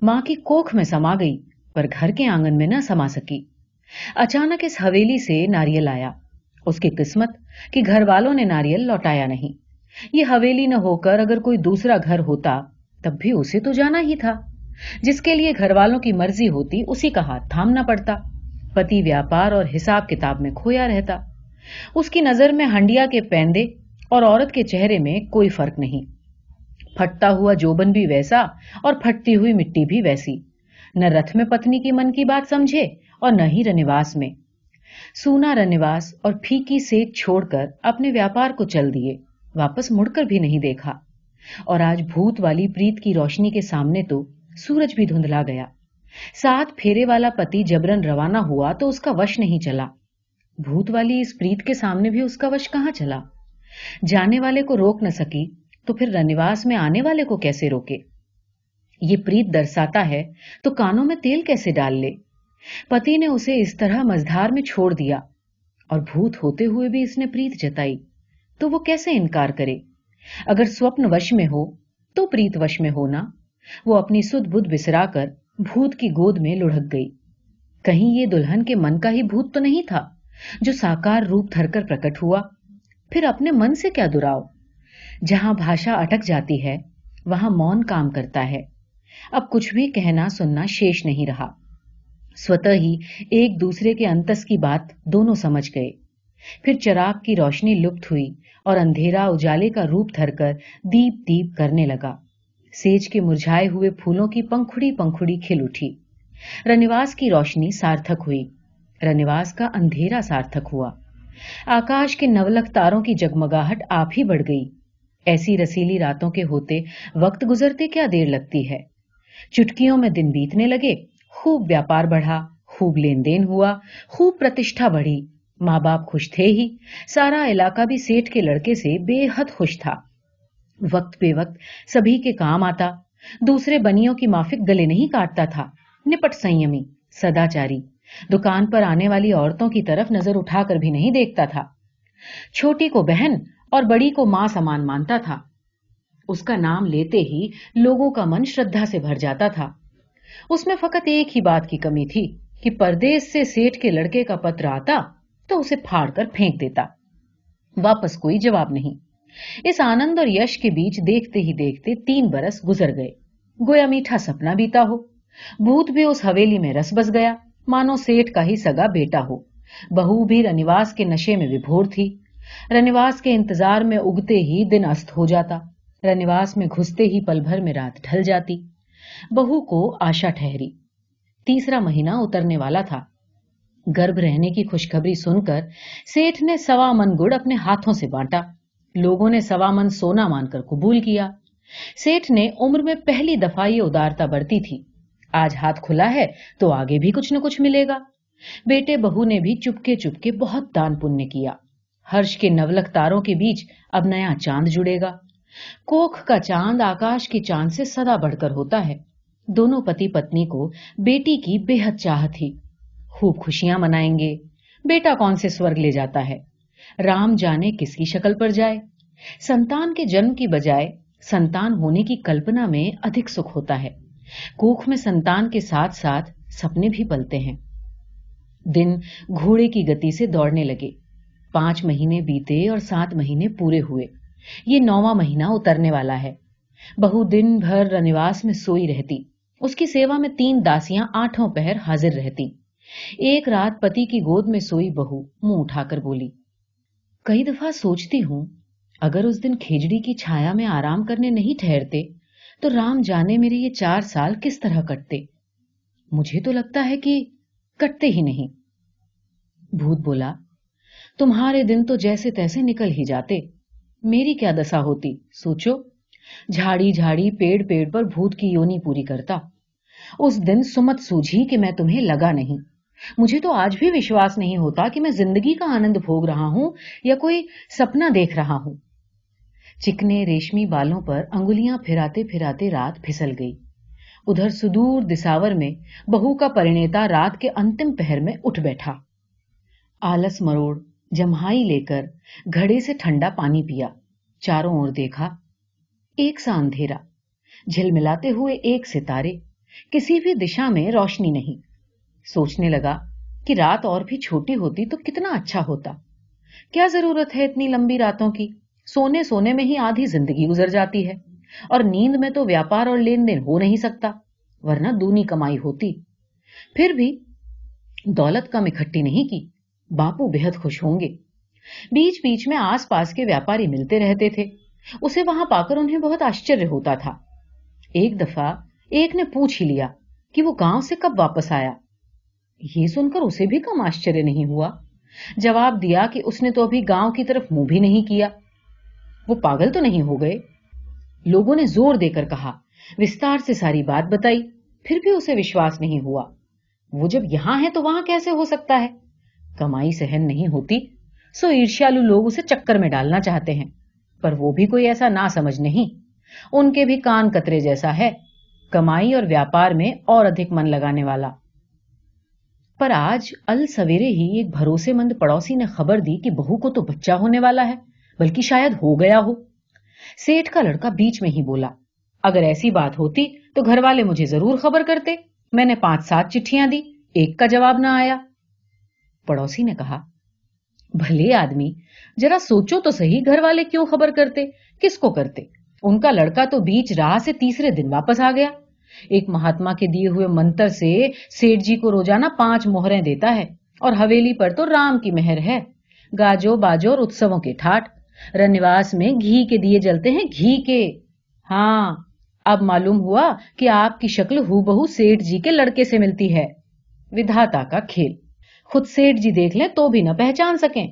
S1: मां की कोख में समा गई पर घर के आंगन में न समा सकी अचानक इस हवेली से नारियल आया उसकी किस्मत कि घर वालों ने नारियल लौटाया नहीं ये हवेली न होकर अगर कोई दूसरा घर होता तब भी उसे तो जाना ही था जिसके लिए घर वालों की मर्जी होती उसी का हाथ थामना पड़ता पति व्यापार और हिसाब किताब में खोया रहता उसकी नजर में हंडिया के पैंदे और औरत के चेहरे में कोई फर्क नहीं फटता हुआ जोबन भी वैसा और फटती हुई मिट्टी भी वैसी न रथ में पत्नी की मन की बात समझे और न ही रनिवास में सूना रनिवास और फीकी से छोड़कर अपने व्यापार को चल दिए वापस मुड़कर भी नहीं देखा और आज भूत वाली प्रीत की रोशनी के सामने तो सूरज भी धुंधला गया साथ फेरे वाला पति जबरन रवाना हुआ तो उसका वश नहीं चला भूत वाली इस प्रीत के सामने भी उसका वश कहां चला जाने वाले को रोक न सकी तो फिर रनिवास में आने वाले को कैसे रोके ये प्रीत दर्शाता है तो कानों में तेल कैसे डाल ले पति ने उसे इस तरह मझधार में छोड़ दिया और भूत होते हुए भी इसने प्रीत जताई तो वो कैसे इनकार करे अगर स्वप्न वश में हो तो प्रीत वश में होना वो अपनी सुध बुद्ध बिसरा कर भूत की गोद में लुढ़क गई कहीं ये दुल्हन के मन का ही भूत तो नहीं था जो साकार रूप धरकर प्रकट हुआ फिर अपने मन से क्या दुराव जहां भाषा अटक जाती है वहां मौन काम करता है अब कुछ भी कहना सुनना शेष नहीं रहा स्वतः ही एक दूसरे के अंतस की बात दोनों समझ गए फिर चराग की रोशनी लुप्त हुई और अंधेरा उजाले का रूप धरकर दीप दीप करने लगा सेज के मुरझाए हुए फूलों की पंखुड़ी पंखुड़ी खिल उठी रनिवास की रोशनी सार्थक हुई रनिवास का अंधेरा सार्थक हुआ आकाश के नवलख तारों की जगमगाहट आप ही बढ़ गई ऐसी रसीली रातों के होते वक्त गुजरते क्या देर लगती है चुटकियों में दिन बीतने लगे खूब व्यापार बढ़ा खूब लेन देन हुआ खूब प्रतिष्ठा बढ़ी माँ बाप खुश थे ही सारा इलाका भी सेठ के लड़के से बेहद खुश था वक्त बे वक्त सभी के काम आता दूसरे बनियों की माफिक गले नहीं काटता था निपट संयमी सदाचारी दुकान पर आने वाली औरतों की तरफ नजर उठाकर भी नहीं देखता था छोटी को बहन और बड़ी को मां समान मानता था उसका नाम लेते ही लोगों का मन श्रद्धा से भर जाता था उसमें फकत एक ही बात की कमी थी कि परदेश से सेठ के लड़के का पत्र आता तो उसे फाड़ कर फेंक देता वापस कोई जवाब नहीं इस आनंद और यश के बीच देखते ही देखते तीन बरस गुजर गए गोया मीठा सपना बीता हो भूत भी उस हवेली में रस बस गया मानो सेठ का ही सगा बेटा हो बहू भी रनिवास के नशे में विभोर थी रनिवास के इंतजार में उगते ही दिन अस्त हो जाता रनिवास में घुसते ही पल भर में रात ढल जाती बहू को आशा ठहरी तीसरा महीना उतरने वाला था गर्भ रहने की खुशखबरी सुनकर सेठ ने सवा मन गुड़ अपने हाथों से बांटा लोगों ने सवा मन सोना मानकर कबूल किया सेठ ने उम्र में पहली दफा ये उदारता बरती थी आज हाथ खुला है तो आगे भी कुछ न कुछ मिलेगा बेटे बहू ने भी चुपके चुपके बहुत दान पुण्य किया हर्ष के नवलक तारों के बीच अब नया चांद जुड़ेगा कोख का चांद आकाश के चांद से सदा बढ़कर होता है दोनों पति पत्नी को बेटी की बेहद चाह थी खूब खुशियां मनाएंगे बेटा कौन से स्वर्ग ले जाता है राम जाने किसकी शक्ल पर जाए संतान के जन्म की बजाय संतान होने की कल्पना में अधिक सुख होता है कोख में संतान के साथ साथ सपने भी पलते हैं दिन घोड़े की गति से दौड़ने लगे पांच महीने बीते और सात महीने पूरे हुए ये नौवा महीना उतरने वाला है बहु दिन भर रनिवास में सोई रहती उसकी सेवा में तीन दासियां आठों पहर हाजिर रहती एक रात पति की गोद में सोई बहू मुंह उठाकर बोली कई दफा सोचती हूं अगर उस दिन खेजड़ी की छाया में आराम करने नहीं ठहरते तो राम जाने मेरे ये चार साल किस तरह कटते मुझे तो लगता है कि कटते ही नहीं भूत बोला तुम्हारे दिन तो जैसे तैसे निकल ही जाते मेरी क्या दशा होती सोचो झाड़ी झाड़ी पेड़ पेड़ पर भूत की योनी पूरी करता उस दिन सुमत सूझी कि मैं तुम्हें लगा नहीं मुझे तो आज भी विश्वास नहीं होता कि मैं जिंदगी का आनंद भोग रहा हूं या कोई सपना देख रहा हूं चिकने रेशमी बालों पर अंगुलियां फिराते फिराते रात फिसल गई उधर सुदूर दिसावर में बहु का परिणेता रात के अंतिम पहर में उठ बैठा आलस मरोड़ जमहाई लेकर घड़े से ठंडा पानी पिया चारों ओर देखा एक सा अंधेरा झिलमिलाते हुए एक सितारे किसी भी दिशा में रोशनी नहीं सोचने लगा कि रात और भी छोटी होती तो कितना अच्छा होता क्या जरूरत है इतनी लंबी रातों की सोने सोने में ही आधी जिंदगी गुजर जाती है और नींद में तो व्यापार और लेन देन हो नहीं सकता वरना दूनी कमाई होती फिर भी दौलत कम इकट्ठी नहीं की बापू बेहद खुश होंगे बीच बीच में आसपास के व्यापारी मिलते रहते थे उसे वहां पाकर उन्हें बहुत आश्चर्य होता था एक दफा एक ने पूछ ही लिया कि वो गांव से कब वापस आया ये सुनकर उसे भी कम आश्चर्य नहीं हुआ जवाब दिया कि उसने तो अभी गांव की तरफ मुंह भी नहीं किया वो पागल तो नहीं हो गए लोगों ने जोर देकर कहा विस्तार से सारी बात बताई फिर भी उसे विश्वास नहीं हुआ वो जब यहां है तो वहां कैसे हो सकता है कमाई सहन नहीं होती सो ईर्ष्यालु लोग उसे चक्कर में डालना चाहते हैं पर वो भी कोई ऐसा ना समझ नहीं उनके भी कान कतरे जैसा है कमाई और व्यापार में और अधिक मन लगाने वाला पर आज अल सवेरे ही एक भरोसेमंद पड़ोसी ने खबर दी कि बहू को तो बच्चा होने वाला है बल्कि शायद हो गया हो सेठ का लड़का बीच में ही बोला अगर ऐसी बात होती तो घर वाले मुझे जरूर खबर करते मैंने पांच सात चिट्ठियां दी एक का जवाब ना आया पड़ोसी ने कहा भले आदमी जरा सोचो तो सही घर वाले क्यों खबर करते किसको करते उनका लड़का तो बीच राह से तीसरे दिन वापस आ गया एक महात्मा के दिए हुए मंत्र से सेठ जी को रोजाना पांच मोहरें देता है और हवेली पर तो राम की मेहर है गाजो बाजो और उत्सवों के ठाठ रनिवास में घी के दिए जलते हैं घी के हाँ अब मालूम हुआ कि आपकी शक्ल हूबहू सेठ जी के लड़के से मिलती है विधाता का खेल खुद सेठ जी देख लें तो भी ना पहचान सकें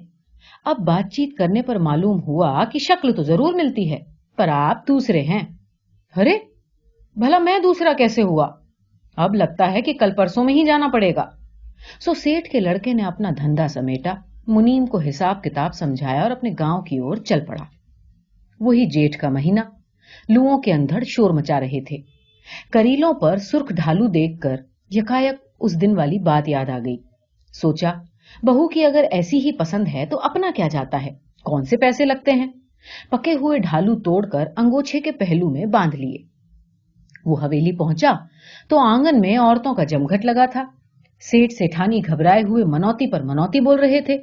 S1: अब बातचीत करने पर मालूम हुआ कि शक्ल तो जरूर मिलती है पर आप दूसरे हैं अरे भला मैं दूसरा कैसे हुआ अब लगता है कि कल परसों में ही जाना पड़ेगा सो सेठ के लड़के ने अपना धंधा समेटा मुनीम को हिसाब किताब समझाया और अपने गांव की ओर चल पड़ा वही जेठ का महीना लुओं के अंधड़ शोर मचा रहे थे करीलों पर सुर्ख ढालू देखकर यकायक उस दिन वाली बात याद आ गई सोचा बहू की अगर ऐसी ही पसंद है तो अपना क्या जाता है कौन से पैसे लगते हैं पके हुए ढालू तोड़कर अंगोछे के पहलू में बांध लिए वो हवेली पहुंचा तो आंगन में औरतों का जमघट लगा था सेठ सेठानी घबराए हुए मनौती पर मनौती बोल रहे थे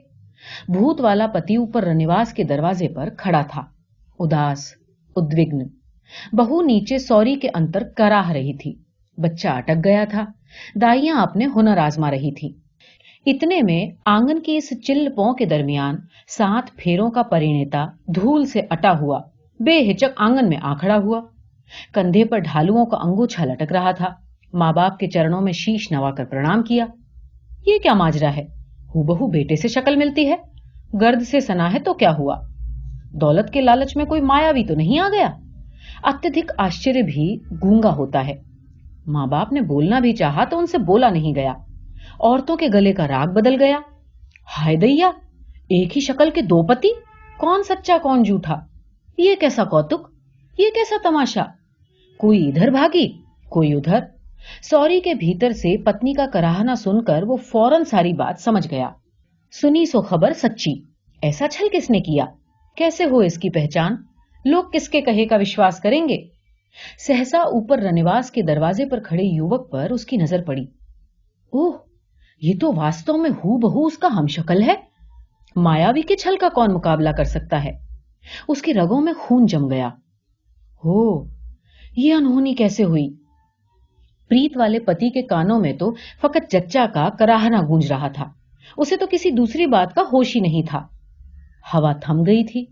S1: भूत वाला पति ऊपर रनिवास के दरवाजे पर खड़ा था उदास उद्विग्न बहु नीचे सौरी के अंतर कराह रही थी बच्चा अटक गया था दाइया अपने हुनर आजमा रही थी इतने में आंगन की इस चिल्ल चिल्लपों के दरमियान सात फेरों का परिणेता धूल से अटा हुआ बेहिचक आंगन में आखड़ा हुआ कंधे पर ढालुओं का अंगूछा लटक रहा था माँ बाप के चरणों में शीश नवाकर प्रणाम किया ये क्या माजरा है हूबहू बेटे से शक्ल मिलती है गर्द से सना है तो क्या हुआ दौलत के लालच में कोई मायावी तो नहीं आ गया अत्यधिक आश्चर्य भी गूंगा होता है माँ बाप ने बोलना भी चाहा तो उनसे बोला नहीं गया औरतों के गले का राग बदल गया हाय दैया एक ही शक्ल के दो पति कौन सच्चा कौन झूठा ये कैसा कौतुक ये कैसा तमाशा कोई इधर भागी कोई उधर सौरी के भीतर से पत्नी का कराहना सुनकर वो फौरन सारी बात समझ गया सुनी सो खबर सच्ची ऐसा छल किसने किया कैसे हो इसकी पहचान लोग किसके कहे का विश्वास करेंगे सहसा ऊपर रनिवास के दरवाजे पर खड़े युवक पर उसकी नजर पड़ी ओह ये तो वास्तव में हु बहू उसका हम शकल है मायावी के छल का कौन मुकाबला कर सकता है उसकी रगों में खून जम गया हो ये अनहोनी कैसे हुई प्रीत वाले पति के कानों में तो फकत जच्चा का कराहना गूंज रहा था उसे तो किसी दूसरी बात का होश ही नहीं था हवा थम गई थी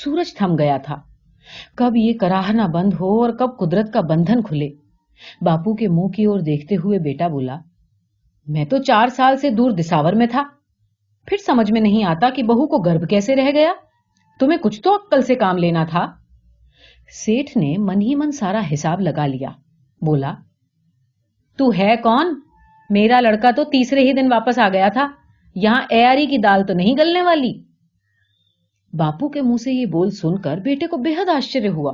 S1: सूरज थम गया था कब ये कराहना बंद हो और कब कुदरत का बंधन खुले बापू के मुंह की ओर देखते हुए बेटा बोला मैं तो चार साल से दूर दिसावर में था फिर समझ में नहीं आता कि बहू को गर्भ कैसे रह गया तुम्हें कुछ तो अक्कल से काम लेना था सेठ ने मन ही मन सारा हिसाब लगा लिया बोला तू है कौन मेरा लड़का तो तीसरे ही दिन वापस आ गया था यहां एआरी की दाल तो नहीं गलने वाली बापू के मुंह से ये बोल सुनकर बेटे को बेहद आश्चर्य हुआ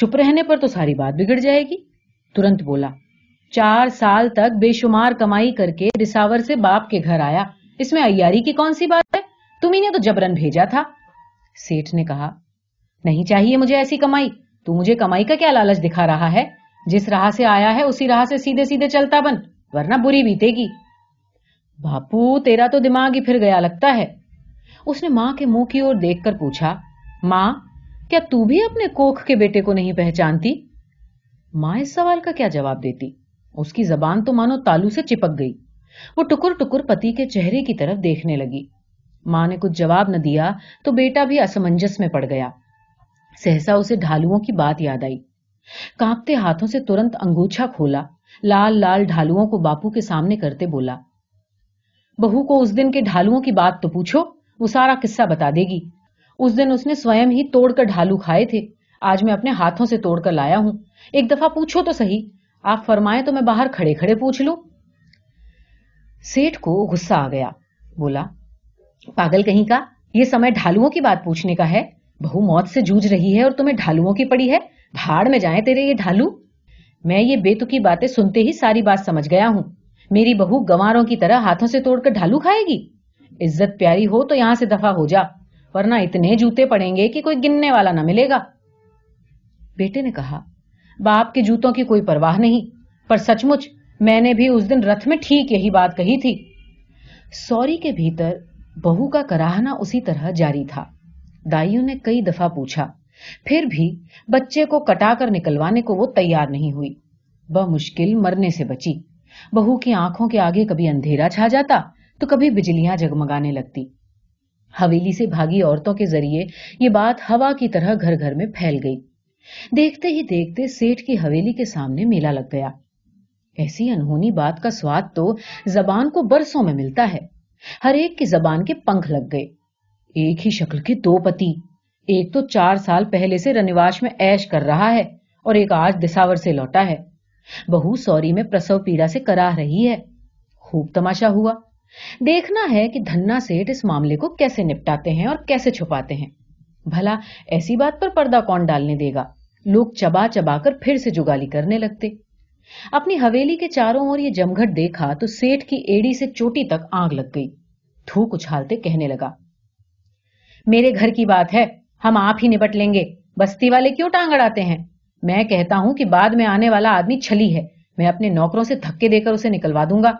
S1: चुप रहने पर तो सारी बात बिगड़ जाएगी तुरंत बोला चार साल तक बेशुमार कमाई करके रिसावर से बाप के घर आया इसमें अयारी की कौन सी बात है तुम्ही तो जबरन भेजा था सेठ ने कहा नहीं चाहिए मुझे ऐसी कमाई तू मुझे कमाई का क्या लालच दिखा रहा है जिस राह से आया है उसी राह से सीधे सीधे चलता बन वरना बुरी बीतेगी बापू तेरा तो दिमाग ही फिर गया लगता है उसने मां के मुंह की ओर देखकर पूछा मां क्या तू भी अपने कोख के बेटे को नहीं पहचानती मां इस सवाल का क्या जवाब देती उसकी जबान तो मानो तालू से चिपक गई वो टुकुर टुकुर पति के चेहरे की तरफ देखने लगी मां ने कुछ जवाब न दिया तो बेटा भी असमंजस में पड़ गया सहसा उसे ढालुओं की बात याद आई कांपते हाथों से तुरंत अंगूछा खोला लाल लाल ढालुओं को बापू के सामने करते बोला बहू को उस दिन के ढालुओं की बात तो पूछो वो सारा किस्सा बता देगी उस दिन उसने स्वयं ही तोड़कर ढालू खाए थे आज मैं अपने हाथों से तोड़कर लाया हूं एक दफा पूछो तो सही आप फरमाए तो मैं बाहर खड़े खड़े पूछ लू सेठ को गुस्सा आ गया बोला पागल कहीं का यह समय ढालुओं की बात पूछने का है बहू मौत से जूझ रही है और तुम्हें ढालुओं की पड़ी है भाड़ में जाए तेरे ये ढालू मैं ये बेतुकी बातें सुनते ही सारी बात समझ गया हूँ मेरी बहू गंवारों की तरह हाथों से तोड़कर ढालू खाएगी इज्जत प्यारी हो तो यहाँ से दफा हो जा वरना इतने जूते पड़ेंगे कि कोई गिनने वाला ना मिलेगा बेटे ने कहा बाप के जूतों की कोई परवाह नहीं पर सचमुच मैंने भी उस दिन रथ में ठीक यही बात कही थी सॉरी के भीतर बहू का कराहना उसी तरह जारी था दाइयों ने कई दफा पूछा फिर भी बच्चे को कटाकर निकलवाने को वो तैयार नहीं हुई वह मुश्किल मरने से बची बहू की आंखों के आगे कभी अंधेरा छा जाता तो कभी बिजलियां जगमगाने लगती हवेली से भागी औरतों के जरिए ये बात हवा की तरह घर घर में फैल गई देखते ही देखते सेठ की हवेली के सामने मेला लग गया ऐसी अनहोनी बात का स्वाद तो जबान को बरसों में मिलता है हर एक की जबान के पंख लग गए एक ही शक्ल के दो पति एक तो चार साल पहले से रनिवास में ऐश कर रहा है और एक आज दिसावर से लौटा है बहु सौरी में प्रसव पीड़ा से कराह रही है खूब तमाशा हुआ देखना है कि धन्ना सेठ इस मामले को कैसे निपटाते हैं और कैसे छुपाते हैं भला ऐसी बात पर पर्दा कौन डालने देगा लोग चबा चबा कर फिर से जुगाली करने लगते अपनी हवेली के चारों ओर ये जमघट देखा तो सेठ की एड़ी से चोटी तक आग लग गई थूक उछालते कहने लगा मेरे घर की बात है हम आप ही निपट लेंगे बस्ती वाले क्यों टांग अड़ाते हैं मैं कहता हूं कि बाद में आने वाला आदमी छली है मैं अपने नौकरों से धक्के देकर उसे निकलवा दूंगा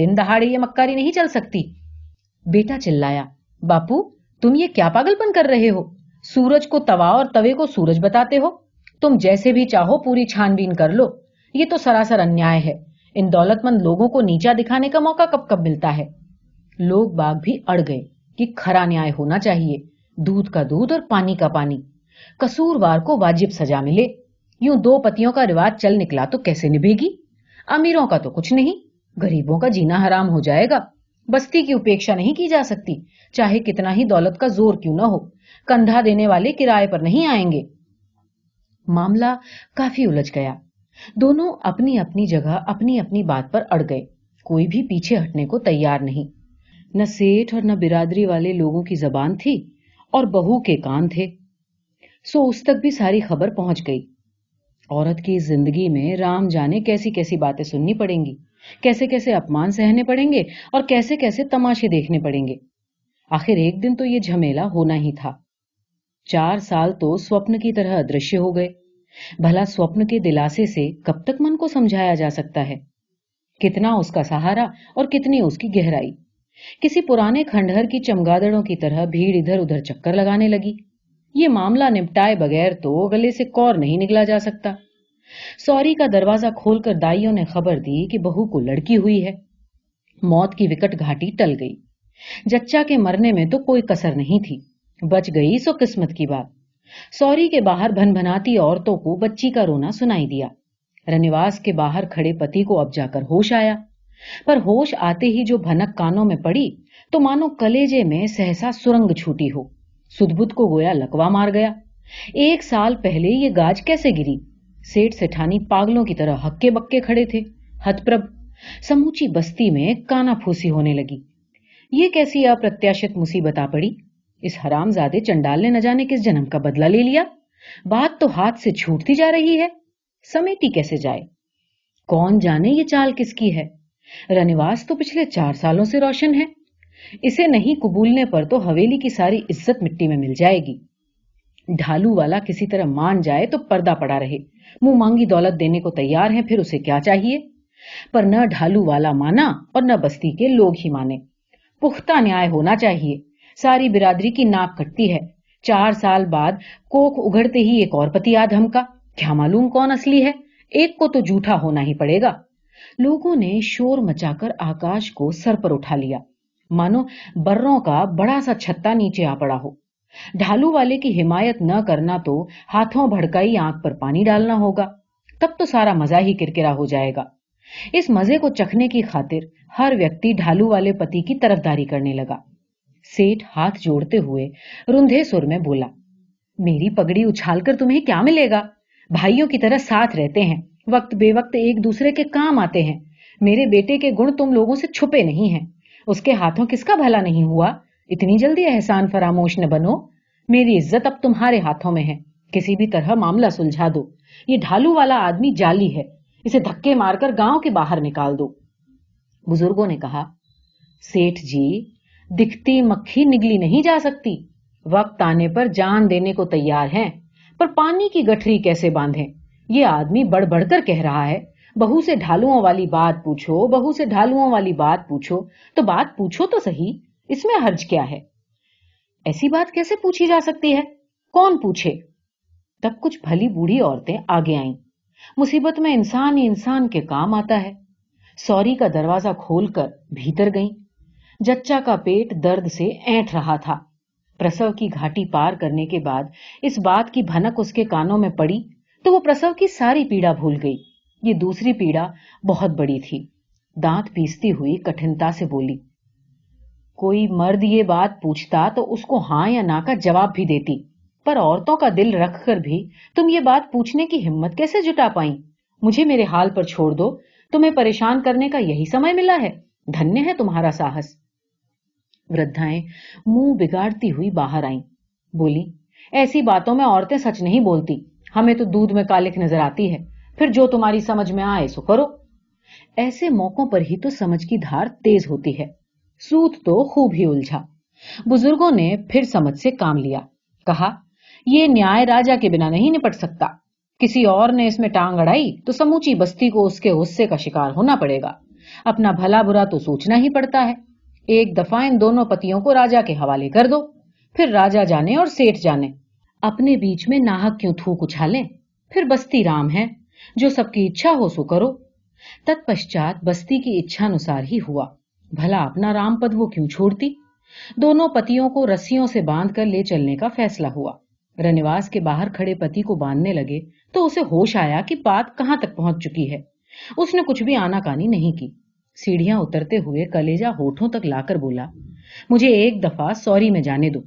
S1: दिन दहाड़े ये मक्कारी नहीं चल सकती बेटा चिल्लाया बापू तुम ये क्या पागलपन कर रहे हो सूरज को तवा और तवे को सूरज बताते हो तुम जैसे भी चाहो पूरी छानबीन कर लो ये तो सरासर अन्याय है इन दौलतमंद लोगों को नीचा दिखाने का मौका कब कब मिलता है लोग बाग भी अड़ गए कि खरा न्याय होना चाहिए दूध का दूध और पानी का पानी कसूरवार को वाजिब सजा मिले यू दो पतियों का रिवाज चल निकला तो कैसे निभेगी अमीरों का तो कुछ नहीं गरीबों का जीना हराम हो जाएगा बस्ती की उपेक्षा नहीं की जा सकती चाहे कितना ही दौलत का जोर क्यों न हो कंधा देने वाले किराए पर नहीं आएंगे मामला काफी उलझ गया दोनों अपनी अपनी जगह अपनी अपनी बात पर अड़ गए कोई भी पीछे हटने को तैयार नहीं न सेठ और न बिरादरी वाले लोगों की जबान थी और बहू के कान थे सो उस तक भी सारी खबर पहुंच गई औरत की जिंदगी में राम जाने कैसी कैसी बातें सुननी पड़ेंगी कैसे कैसे अपमान सहने पड़ेंगे और कैसे कैसे तमाशे देखने पड़ेंगे आखिर एक दिन तो ये झमेला होना ही था चार साल तो स्वप्न की तरह अदृश्य हो गए भला स्वप्न के दिलासे से कब तक मन को समझाया जा सकता है कितना उसका सहारा और कितनी उसकी गहराई किसी पुराने खंडहर की चमगादड़ों की तरह भीड़ इधर उधर चक्कर लगाने लगी ये मामला निपटाए बगैर तो गले से कौर नहीं निकला जा सकता सौरी का दरवाजा खोलकर दाइयों ने खबर दी कि बहू को लड़की हुई है मौत की विकट घाटी टल गई जच्चा के मरने में तो कोई कसर नहीं थी बच गई सो किस्मत की बात सौरी के बाहर भनभनाती औरतों को बच्ची का रोना सुनाई दिया रनिवास के बाहर खड़े पति को अब जाकर होश आया पर होश आते ही जो भनक कानों में पड़ी तो मानो कलेजे में सहसा सुरंग छूटी हो सुदबुद को गोया लकवा मार गया एक साल पहले ये गाज कैसे गिरी सेठ सेठानी पागलों की तरह हक्के बक्के खड़े थे हतप्रभ समूची बस्ती में काना फूसी होने लगी ये कैसी अप्रत्याशित मुसीबत आ पड़ी इस हरामजादे चंडाल ने न जाने किस जन्म का बदला ले लिया बात तो हाथ से छूटती जा रही है समेटी कैसे जाए कौन जाने ये चाल किसकी है रनिवास तो पिछले चार सालों से रोशन है इसे नहीं कबूलने पर तो हवेली की सारी इज्जत मिट्टी में मिल जाएगी ढालू वाला किसी तरह मान जाए तो पर्दा पड़ा रहे मुंह मांगी दौलत देने को तैयार है फिर उसे क्या चाहिए पर न ढालू वाला माना और न बस्ती के लोग ही माने पुख्ता न्याय होना चाहिए सारी बिरादरी की नाक कटती है चार साल बाद कोख उघड़ते ही एक और पति आधम का क्या मालूम कौन असली है एक को तो जूठा होना ही पड़ेगा लोगों ने शोर मचाकर आकाश को सर पर उठा लिया मानो बर्रों का बड़ा सा छत्ता नीचे आ पड़ा हो ढालू वाले की हिमायत न करना तो हाथों भड़काई आंख पर पानी डालना होगा तब तो सारा मजा ही किरकिरा हो जाएगा इस मजे को चखने की खातिर हर व्यक्ति ढालू वाले पति की तरफदारी करने लगा सेठ हाथ जोड़ते हुए रुंधे सुर में बोला मेरी पगड़ी उछालकर तुम्हें क्या मिलेगा भाइयों की तरह साथ रहते हैं वक्त बेवक्त एक दूसरे के काम आते हैं मेरे बेटे के गुण तुम लोगों से छुपे नहीं हैं उसके हाथों किसका भला नहीं हुआ इतनी जल्दी एहसान फरामोश न बनो मेरी इज्जत अब तुम्हारे हाथों में है किसी भी तरह मामला सुलझा दो ये ढालू वाला आदमी जाली है इसे धक्के मारकर गांव के बाहर निकाल दो बुजुर्गो ने कहा सेठ जी दिखती मक्खी निगली नहीं जा सकती वक्त आने पर जान देने को तैयार हैं पर पानी की गठरी कैसे बांधें ये आदमी बढ़ बढ़कर कह रहा है बहु से ढालुओं वाली बात पूछो बहु से ढालुओं वाली बात पूछो तो बात पूछो तो सही इसमें हर्ज क्या है ऐसी बात कैसे पूछी जा सकती है कौन पूछे तब कुछ भली बूढ़ी औरतें आगे आई मुसीबत में इंसान ही इंसान के काम आता है सौरी का दरवाजा खोलकर भीतर गई जच्चा का पेट दर्द से ऐंठ रहा था प्रसव की घाटी पार करने के बाद इस बात की भनक उसके कानों में पड़ी तो वो प्रसव की सारी पीड़ा भूल गई ये दूसरी पीड़ा बहुत बड़ी थी दांत पीसती हुई कठिनता से बोली कोई मर्द ये बात पूछता तो उसको हां या ना का जवाब भी देती पर औरतों का दिल रख कर भी तुम ये बात पूछने की हिम्मत कैसे जुटा पाई मुझे मेरे हाल पर छोड़ दो तुम्हें परेशान करने का यही समय मिला है धन्य है तुम्हारा साहस वृद्धाएं मुंह बिगाड़ती हुई बाहर आईं बोली ऐसी बातों में औरतें सच नहीं बोलती हमें तो दूध में कालिक नजर आती है फिर जो तुम्हारी समझ में आए सो करो ऐसे मौकों पर ही तो समझ की धार तेज होती है सूत तो खूब ही उलझा बुजुर्गों ने फिर समझ से काम लिया कहा यह न्याय राजा के बिना नहीं निपट सकता किसी और ने इसमें टांग अड़ाई तो समूची बस्ती को उसके गुस्से का शिकार होना पड़ेगा अपना भला बुरा तो सोचना ही पड़ता है एक दफा इन दोनों पतियों को राजा के हवाले कर दो फिर राजा जाने और सेठ जाने अपने बीच में नाहक क्यों थूक उछाले फिर बस्ती राम है जो सबकी इच्छा हो सो करो तत्पश्चात बस्ती की इच्छानुसार ही हुआ भला अपना राम पद वो क्यों छोड़ती दोनों पतियों को रस्सियों से बांध कर ले चलने का फैसला हुआ रनिवास के बाहर खड़े पति को बांधने लगे तो उसे होश आया कि बात कहां तक पहुंच चुकी है उसने कुछ भी आनाकानी नहीं की सीढ़ियां उतरते हुए कलेजा होठों तक लाकर बोला मुझे एक दफा सॉरी में जाने दो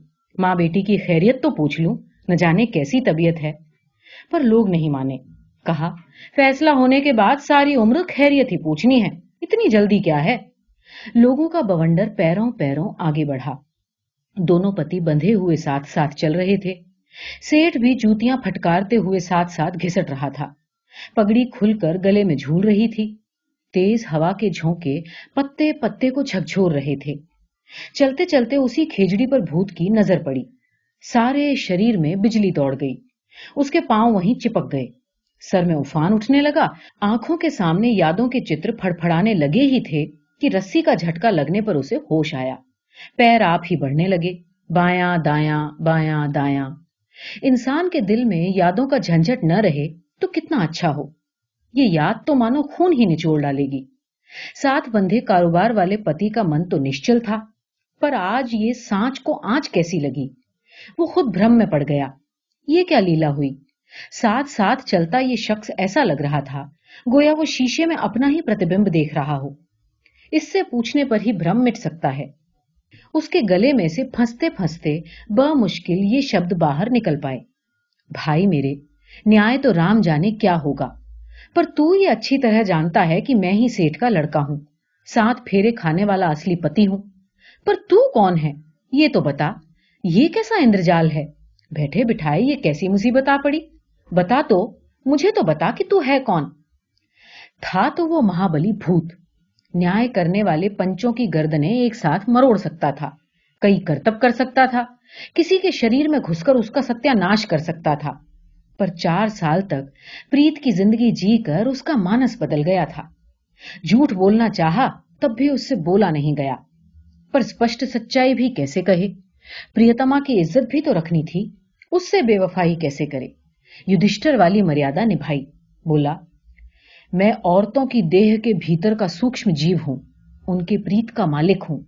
S1: माँ बेटी की खैरियत तो पूछ लू न जाने कैसी तबीयत है पर लोग नहीं माने कहा फैसला होने के बाद सारी उम्र खैरियत ही पूछनी है इतनी जल्दी क्या है लोगों का बवंडर पैरों पैरों आगे बढ़ा दोनों पति बंधे हुए साथ साथ चल रहे थे सेठ भी जूतियां फटकारते हुए साथ साथ घिसट रहा था पगड़ी खुलकर गले में झूल रही थी तेज हवा के झोंके पत्ते पत्ते को झकझोर रहे थे चलते चलते उसी खेजड़ी पर भूत की नजर पड़ी सारे शरीर में बिजली दौड़ गई उसके पांव वहीं चिपक गए सर में उफान उठने लगा आंखों के सामने यादों के चित्र फड़फड़ाने लगे ही थे कि रस्सी का झटका लगने पर उसे होश आया पैर आप ही बढ़ने लगे बाया दाया बाया दाया इंसान के दिल में यादों का झंझट न रहे तो कितना अच्छा हो ये याद तो मानो खून ही निचोड़ डालेगी साथ बंधे कारोबार वाले पति का मन तो निश्चल था पर आज ये सांच को आंच कैसी लगी वो खुद भ्रम में पड़ गया ये क्या लीला हुई साथ साथ चलता ये शख्स ऐसा लग रहा था गोया वो शीशे में अपना ही प्रतिबिंब देख रहा हो इससे पूछने पर ही भ्रम मिट सकता है उसके गले में से फंसते फंसते बमुश्किल ये शब्द बाहर निकल पाए भाई मेरे न्याय तो राम जाने क्या होगा पर तू ये अच्छी तरह जानता है कि मैं ही सेठ का लड़का हूं साथ फेरे खाने वाला असली पति हूं पर तू कौन है ये तो बता ये कैसा इंद्रजाल है बैठे बिठाए ये कैसी मुसीबत आ पड़ी बता तो मुझे तो बता कि तू है कौन था तो वो महाबली भूत न्याय करने वाले पंचों की गर्दने एक साथ मरोड़ सकता था कई करतब कर सकता था किसी के शरीर में घुसकर उसका सत्यानाश कर सकता था पर चार साल तक प्रीत की जिंदगी जीकर उसका मानस बदल गया था झूठ बोलना चाहा तब भी उससे बोला नहीं गया पर स्पष्ट सच्चाई भी कैसे कहे प्रियतमा की इज्जत भी तो रखनी थी उससे बेवफाई कैसे करे युधिष्ठर वाली मर्यादा निभाई बोला मैं औरतों की देह के भीतर का सूक्ष्म जीव हूं उनके प्रीत का मालिक हूं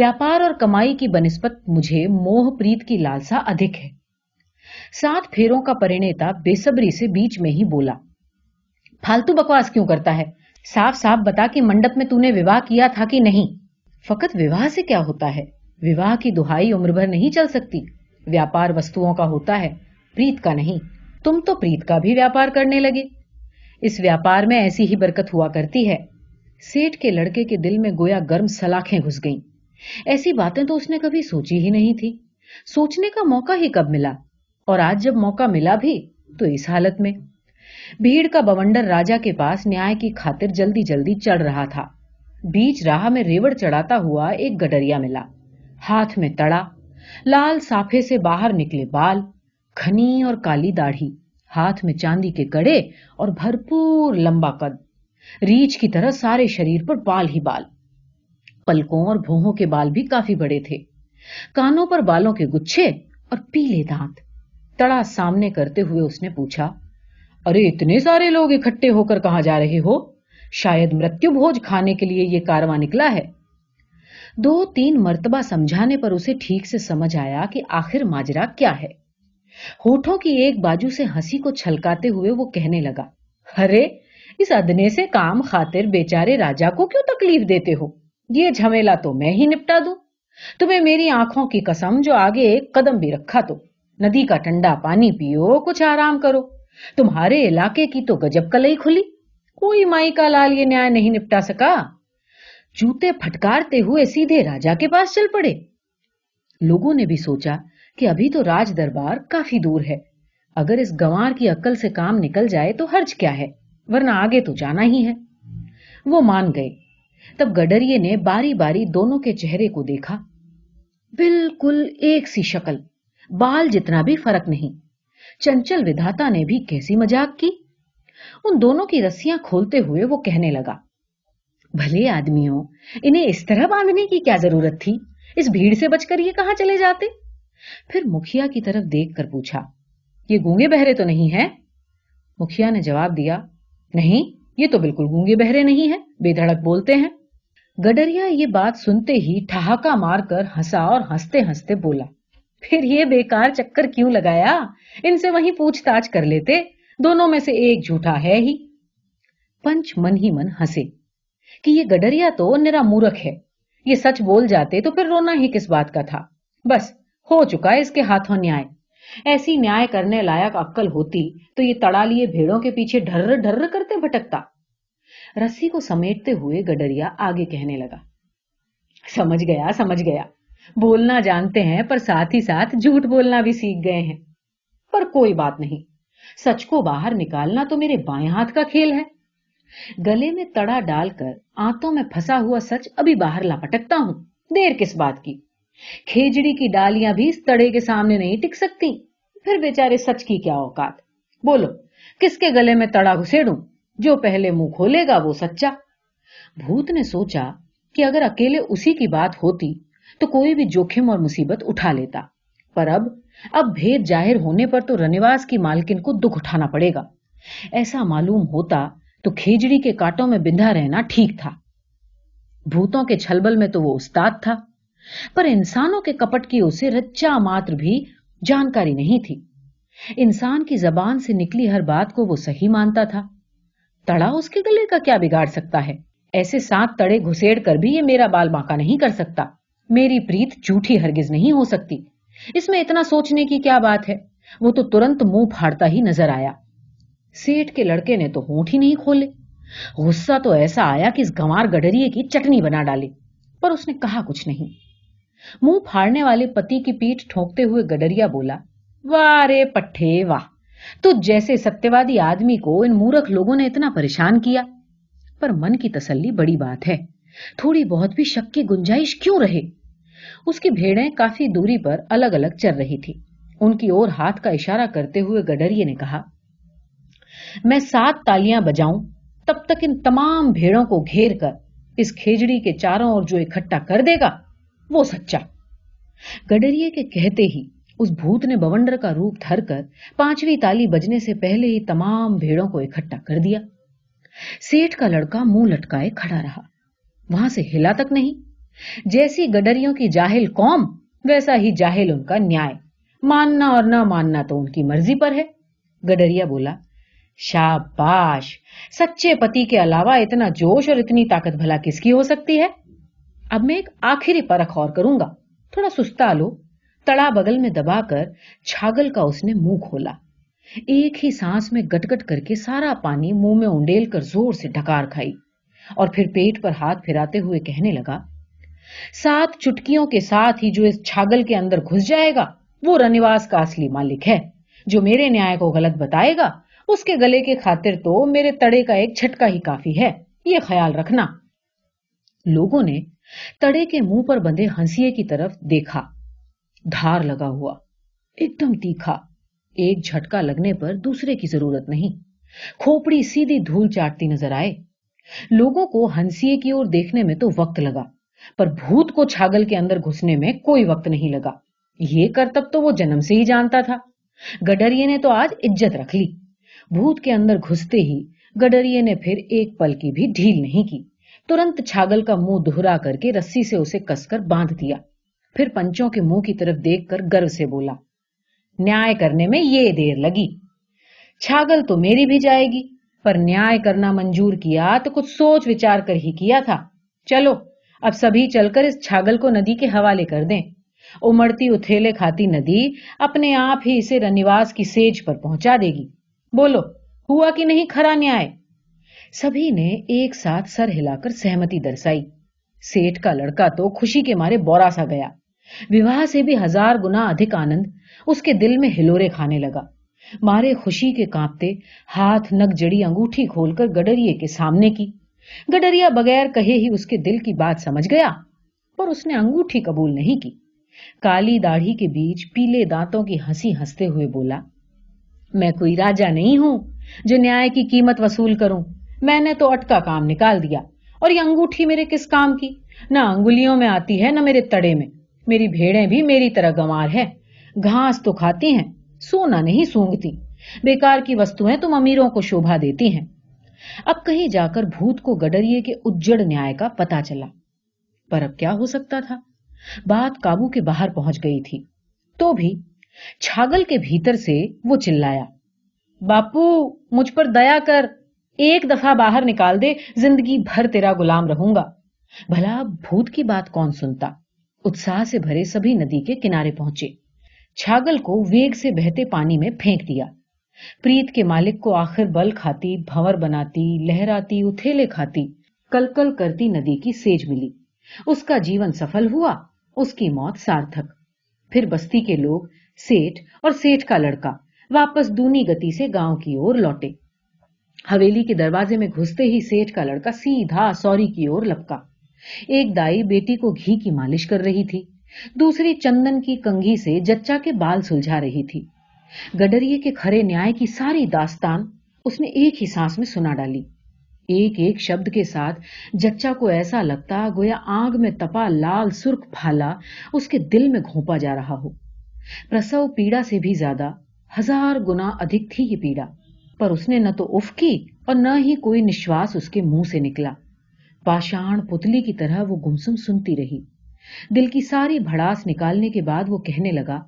S1: व्यापार और कमाई की बनस्पत मुझे मोह प्रीत की लालसा अधिक है सात फेरों का परिणेता बेसब्री से बीच में ही बोला फालतू बकवास क्यों करता है साफ साफ बता कि मंडप में तूने विवाह किया था कि नहीं फकत विवाह से क्या होता है विवाह की दुहाई उम्र भर नहीं चल सकती व्यापार वस्तुओं का होता है प्रीत का नहीं तुम तो प्रीत का भी व्यापार करने लगे इस व्यापार में ऐसी ही बरकत हुआ करती है सेठ के लड़के के दिल में गोया गर्म सलाखें घुस गईं। ऐसी बातें तो उसने कभी सोची ही नहीं थी सोचने का मौका ही कब मिला और आज जब मौका मिला भी तो इस हालत में भीड़ का बवंडर राजा के पास न्याय की खातिर जल्दी जल्दी चढ़ रहा था बीच राह में रेवड़ चढ़ाता हुआ एक गडरिया मिला हाथ में तड़ा लाल साफे से बाहर निकले बाल घनी और काली दाढ़ी हाथ में चांदी के कड़े और भरपूर लंबा कद रीछ की तरह सारे शरीर पर बाल ही बाल पलकों और भोहों के बाल भी काफी बड़े थे कानों पर बालों के गुच्छे और पीले दांत तड़ा सामने करते हुए उसने पूछा अरे इतने सारे लोग इकट्ठे होकर कहा जा रहे हो शायद मृत्यु भोज खाने के लिए यह कारवा निकला है दो तीन मर्तबा समझाने पर उसे ठीक से समझ आया कि आखिर माजरा क्या है होठों की एक बाजू से हंसी को छलकाते हुए वो कहने लगा अरे इस अदने से काम खातिर बेचारे राजा को क्यों तकलीफ देते हो ये झमेला तो मैं ही निपटा दू तुम्हें मेरी आंखों की कसम जो आगे एक कदम भी रखा तो नदी का ठंडा पानी पियो कुछ आराम करो तुम्हारे इलाके की तो गजब कलई खुली कोई माई का लाल ये न्याय नहीं निपटा सका जूते फटकारते हुए सीधे राजा के पास चल पड़े लोगों ने भी सोचा कि अभी तो राज दरबार काफी दूर है अगर इस गंवार की अक्ल से काम निकल जाए तो हर्ज क्या है वरना आगे तो जाना ही है वो मान गए तब गडरिये ने बारी बारी दोनों के चेहरे को देखा बिल्कुल एक सी शक्ल बाल जितना भी फर्क नहीं चंचल विधाता ने भी कैसी मजाक की उन दोनों की रस्सियां खोलते हुए वो कहने लगा भले आदमी हो इन्हें इस तरह बांधने की क्या जरूरत थी इस भीड़ से बचकर ये कहाँ चले जाते फिर मुखिया की तरफ देख कर पूछा ये गूंगे बहरे तो नहीं है मुखिया ने जवाब दिया नहीं ये तो बिल्कुल गूंगे बहरे नहीं है बेधड़क बोलते हैं गडरिया ये बात सुनते ही ठहाका मारकर हंसा और हंसते हंसते बोला फिर ये बेकार चक्कर क्यों लगाया इनसे वही पूछताछ कर लेते दोनों में से एक झूठा है ही पंच मन ही मन हंसे कि ये गडरिया तो निरा मूर्ख है ये सच बोल जाते तो फिर रोना ही किस बात का था बस हो चुका है इसके हाथों न्याय ऐसी न्याय करने लायक अक्कल होती तो ये तड़ा लिए भेड़ों के पीछे ढर्र ढर्र करते भटकता रस्सी को समेटते हुए गडरिया आगे कहने लगा समझ गया समझ गया बोलना जानते हैं पर साथ ही साथ झूठ बोलना भी सीख गए हैं पर कोई बात नहीं सच को बाहर निकालना तो मेरे बाएं हाथ का खेल है गले में तड़ा डालकर आंतों में फंसा हुआ सच अभी बाहर लापटकता हूं देर किस बात की खेजड़ी की डालियां भी इस तड़े के सामने नहीं टिक सकती फिर बेचारे सच की क्या औकात बोलो किसके गले में तड़ा घुसेड़ू जो पहले मुंह खोलेगा वो सच्चा भूत ने सोचा कि अगर अकेले उसी की बात होती तो कोई भी जोखिम और मुसीबत उठा लेता पर अब अब भेद जाहिर होने पर तो रनिवास की मालकिन को दुख उठाना पड़ेगा ऐसा मालूम होता तो खेजड़ी के कांटों में बिंधा रहना ठीक था भूतों के छलबल में तो वो उस्ताद था पर इंसानों के कपट की उसे रच्चा मात्र भी जानकारी नहीं थी इंसान की जबान से निकली हर बात को वो सही मानता था तड़ा उसके गले का क्या बिगाड़ सकता है ऐसे सात तड़े घुसेड़ कर भी ये मेरा बाल बांका नहीं कर सकता मेरी प्रीत झूठी हरगिज नहीं हो सकती इसमें इतना सोचने की क्या बात है वो तो तुरंत मुंह फाड़ता ही नजर आया सेठ के लड़के ने तो होठ ही नहीं खोले गुस्सा तो ऐसा आया कि इस गंवार गडरिए की चटनी बना डाली पर उसने कहा कुछ नहीं मुंह फाड़ने वाले पति की पीठ ठोंकते हुए गडरिया बोला वारे रे वाह तो जैसे सत्यवादी आदमी को इन मूर्ख लोगों ने इतना परेशान किया पर मन की तसल्ली बड़ी बात है थोड़ी बहुत भी शक की गुंजाइश क्यों रहे उसकी भेड़ें काफी दूरी पर अलग अलग चल रही थी उनकी ओर हाथ का इशारा करते हुए गडरिए ने कहा मैं सात तालियां बजाऊं तब तक इन तमाम भेड़ों को घेर कर इस खेजड़ी के चारों ओर जो इकट्ठा कर देगा वो सच्चा गडरिए के कहते ही उस भूत ने बवंडर का रूप धर कर पांचवी ताली बजने से पहले ही तमाम भेड़ों को इकट्ठा कर दिया सेठ का लड़का मुंह लटकाए खड़ा रहा वहां से हिला तक नहीं जैसी गडरियों की जाहिल कौम वैसा ही जाहिल उनका न्याय मानना और न मानना तो उनकी मर्जी पर है गडरिया बोला शाबाश सच्चे पति के अलावा इतना जोश और इतनी ताकत भला किसकी हो सकती है अब मैं एक आखिरी परख और करूंगा थोड़ा सुस्ता लो तड़ा बगल में दबाकर छागल का उसने मुंह खोला एक ही सांस में गटगट करके सारा पानी मुंह में उंडेल कर जोर से ढकार खाई और फिर पेट पर हाथ फिराते हुए कहने लगा सात चुटकियों के साथ ही जो इस छागल के अंदर घुस जाएगा वो रनिवास का असली मालिक है जो मेरे न्याय को गलत बताएगा उसके गले की खातिर तो मेरे तड़े का एक झटका ही काफी है ये ख्याल रखना लोगों ने तड़े के मुंह पर बंधे हंसिए की तरफ देखा धार लगा हुआ एकदम तीखा एक झटका लगने पर दूसरे की जरूरत नहीं खोपड़ी सीधी धूल चाटती नजर आए लोगों को हंसिए की ओर देखने में तो वक्त लगा पर भूत को छागल के अंदर घुसने में कोई वक्त नहीं लगा ये करतब तो वो जन्म से ही जानता था गडरिए ने तो आज इज्जत रख ली भूत के अंदर घुसते ही गडरिये ने फिर एक पल की भी ढील नहीं की तुरंत छागल का मुंह दोहरा करके रस्सी से उसे कसकर बांध दिया फिर पंचों के मुंह की तरफ देखकर गर्व से बोला न्याय करने में ये देर लगी छागल तो मेरी भी जाएगी पर न्याय करना मंजूर किया तो कुछ सोच विचार कर ही किया था चलो अब सभी चलकर इस छागल को नदी के हवाले कर दें उमड़ती उथेले खाती नदी अपने आप ही इसे रनिवास की सेज पर पहुंचा देगी बोलो हुआ कि नहीं खरा न्याय सभी ने एक साथ सर हिलाकर सहमति दर्शाई सेठ का लड़का तो खुशी के मारे बोरा सा गया विवाह से भी हजार गुना अधिक आनंद उसके दिल में हिलोरे खाने लगा मारे खुशी के कांपते हाथ नक जड़ी अंगूठी खोलकर गडरिये के सामने की गडरिया बगैर कहे ही उसके दिल की बात समझ गया पर उसने अंगूठी कबूल नहीं की काली दाढ़ी के बीच पीले दांतों की हंसी हंसते हुए बोला मैं कोई राजा नहीं हूं जो न्याय की कीमत वसूल करूं मैंने तो अटका काम निकाल दिया और ये अंगूठी मेरे किस काम की ना अंगुलियों में आती है ना मेरे तड़े में मेरी भेड़ें भी मेरी तरह गंवार है घास तो खाती हैं सोना नहीं सूंघती बेकार की वस्तुएं तुम अमीरों को शोभा देती हैं अब कहीं जाकर भूत को गडरिए के उज्जड़ न्याय का पता चला पर अब क्या हो सकता था बात काबू के बाहर पहुंच गई थी तो भी छागल के भीतर से वो चिल्लाया बापू मुझ पर दया कर एक दफा बाहर निकाल दे जिंदगी भर तेरा गुलाम रहूंगा भला भूत की बात कौन सुनता उत्साह से भरे सभी नदी के किनारे पहुंचे छागल को वेग से बहते पानी में फेंक दिया प्रीत के मालिक को आखिर बल खाती भंवर बनाती लहराती उथेले खाती कल कल करती नदी की सेज मिली उसका जीवन सफल हुआ उसकी मौत सार्थक फिर बस्ती के लोग सेठ और सेठ का लड़का वापस दूनी गति से गांव की ओर लौटे हवेली के दरवाजे में घुसते ही सेठ का लड़का सीधा सौरी की ओर लपका एक दाई बेटी को घी की मालिश कर रही थी दूसरी चंदन की कंघी से जच्चा के बाल सुलझा रही थी गडरिए के खरे न्याय की सारी दास्तान उसने एक ही सांस में सुना डाली एक एक शब्द के साथ जच्चा को ऐसा लगता गोया आग में तपा लाल सुर्ख फाला उसके दिल में घोपा जा रहा हो प्रसव पीड़ा से भी ज्यादा हजार गुना अधिक थी ये पीड़ा पर उसने न तो उफ की और न ही कोई निश्वास उसके मुंह से निकला पाषाण पुतली की तरह वो गुमसुम सुनती रही दिल की सारी भड़ास निकालने के बाद वो कहने लगा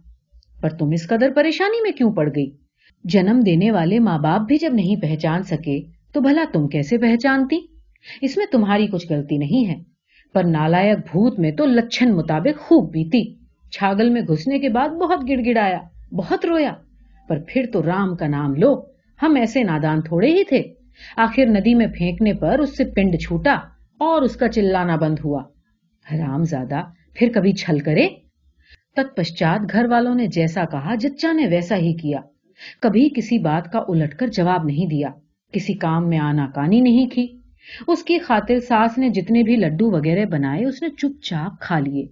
S1: पर तुम इस कदर परेशानी में क्यों पड़ गई जन्म देने वाले माँ बाप भी जब नहीं पहचान सके तो भला तुम कैसे पहचानती इसमें तुम्हारी कुछ गलती नहीं है पर नालायक भूत में तो लक्षण मुताबिक खूब बीती छागल में घुसने के बाद बहुत गिड़गिड़ाया बहुत रोया पर फिर तो राम का नाम लो हम ऐसे नादान थोड़े ही थे आखिर नदी में फेंकने पर उससे पिंड छूटा और उसका चिल्लाना बंद हुआ रामजादा फिर कभी छल करे तत्पश्चात घर वालों ने जैसा कहा जच्चा ने वैसा ही किया कभी किसी बात का उलट कर जवाब नहीं दिया किसी काम में आना कानी नहीं की उसकी खातिर सास ने जितने भी लड्डू वगैरह बनाए उसने चुपचाप खा लिए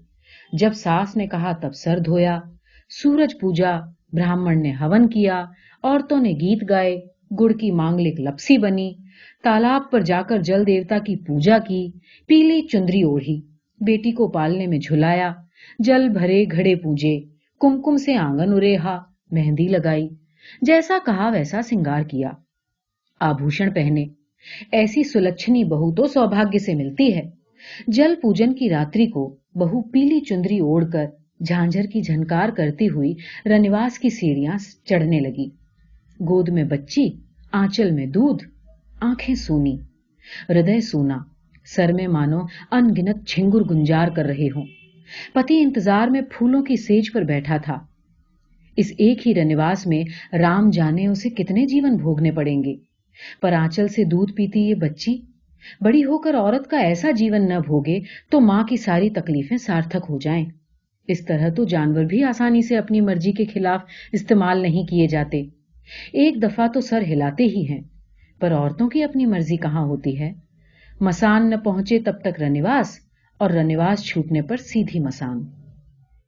S1: जब सास ने कहा तब सर धोया सूरज पूजा ब्राह्मण ने हवन किया औरतों ने गीत गाए गुड़ की मांगलिक लपसी बनी तालाब पर जाकर जल देवता की पूजा की पीली चुंदरी ओढ़ी बेटी को पालने में झुलाया जल भरे घड़े पूजे कुमकुम से आंगन उरेहा मेहंदी लगाई जैसा कहा वैसा सिंगार किया आभूषण पहने ऐसी सुलक्षणी बहुतो सौभाग्य से मिलती है जल पूजन की रात्रि को बहु पीली चुंदरी ओढ़कर झांझर की झनकार करती हुई रनिवास की सीढ़ियां चढ़ने लगी गोद में बच्ची आंचल में दूध आंखें सूनी हृदय सूना सर में मानो अनगिनत छिंगुर गुंजार कर रहे हो पति इंतजार में फूलों की सेज पर बैठा था इस एक ही रनिवास में राम जाने उसे कितने जीवन भोगने पड़ेंगे पर आंचल से दूध पीती ये बच्ची बड़ी होकर औरत का ऐसा जीवन न भोगे तो माँ की सारी तकलीफें सार्थक हो जाएं। इस तरह तो जानवर भी आसानी से अपनी मर्जी के खिलाफ इस्तेमाल नहीं किए जाते एक दफा तो सर हिलाते ही हैं पर औरतों की अपनी मर्जी कहां होती है मसान न पहुंचे तब तक रनिवास और रनिवास छूटने पर सीधी मसान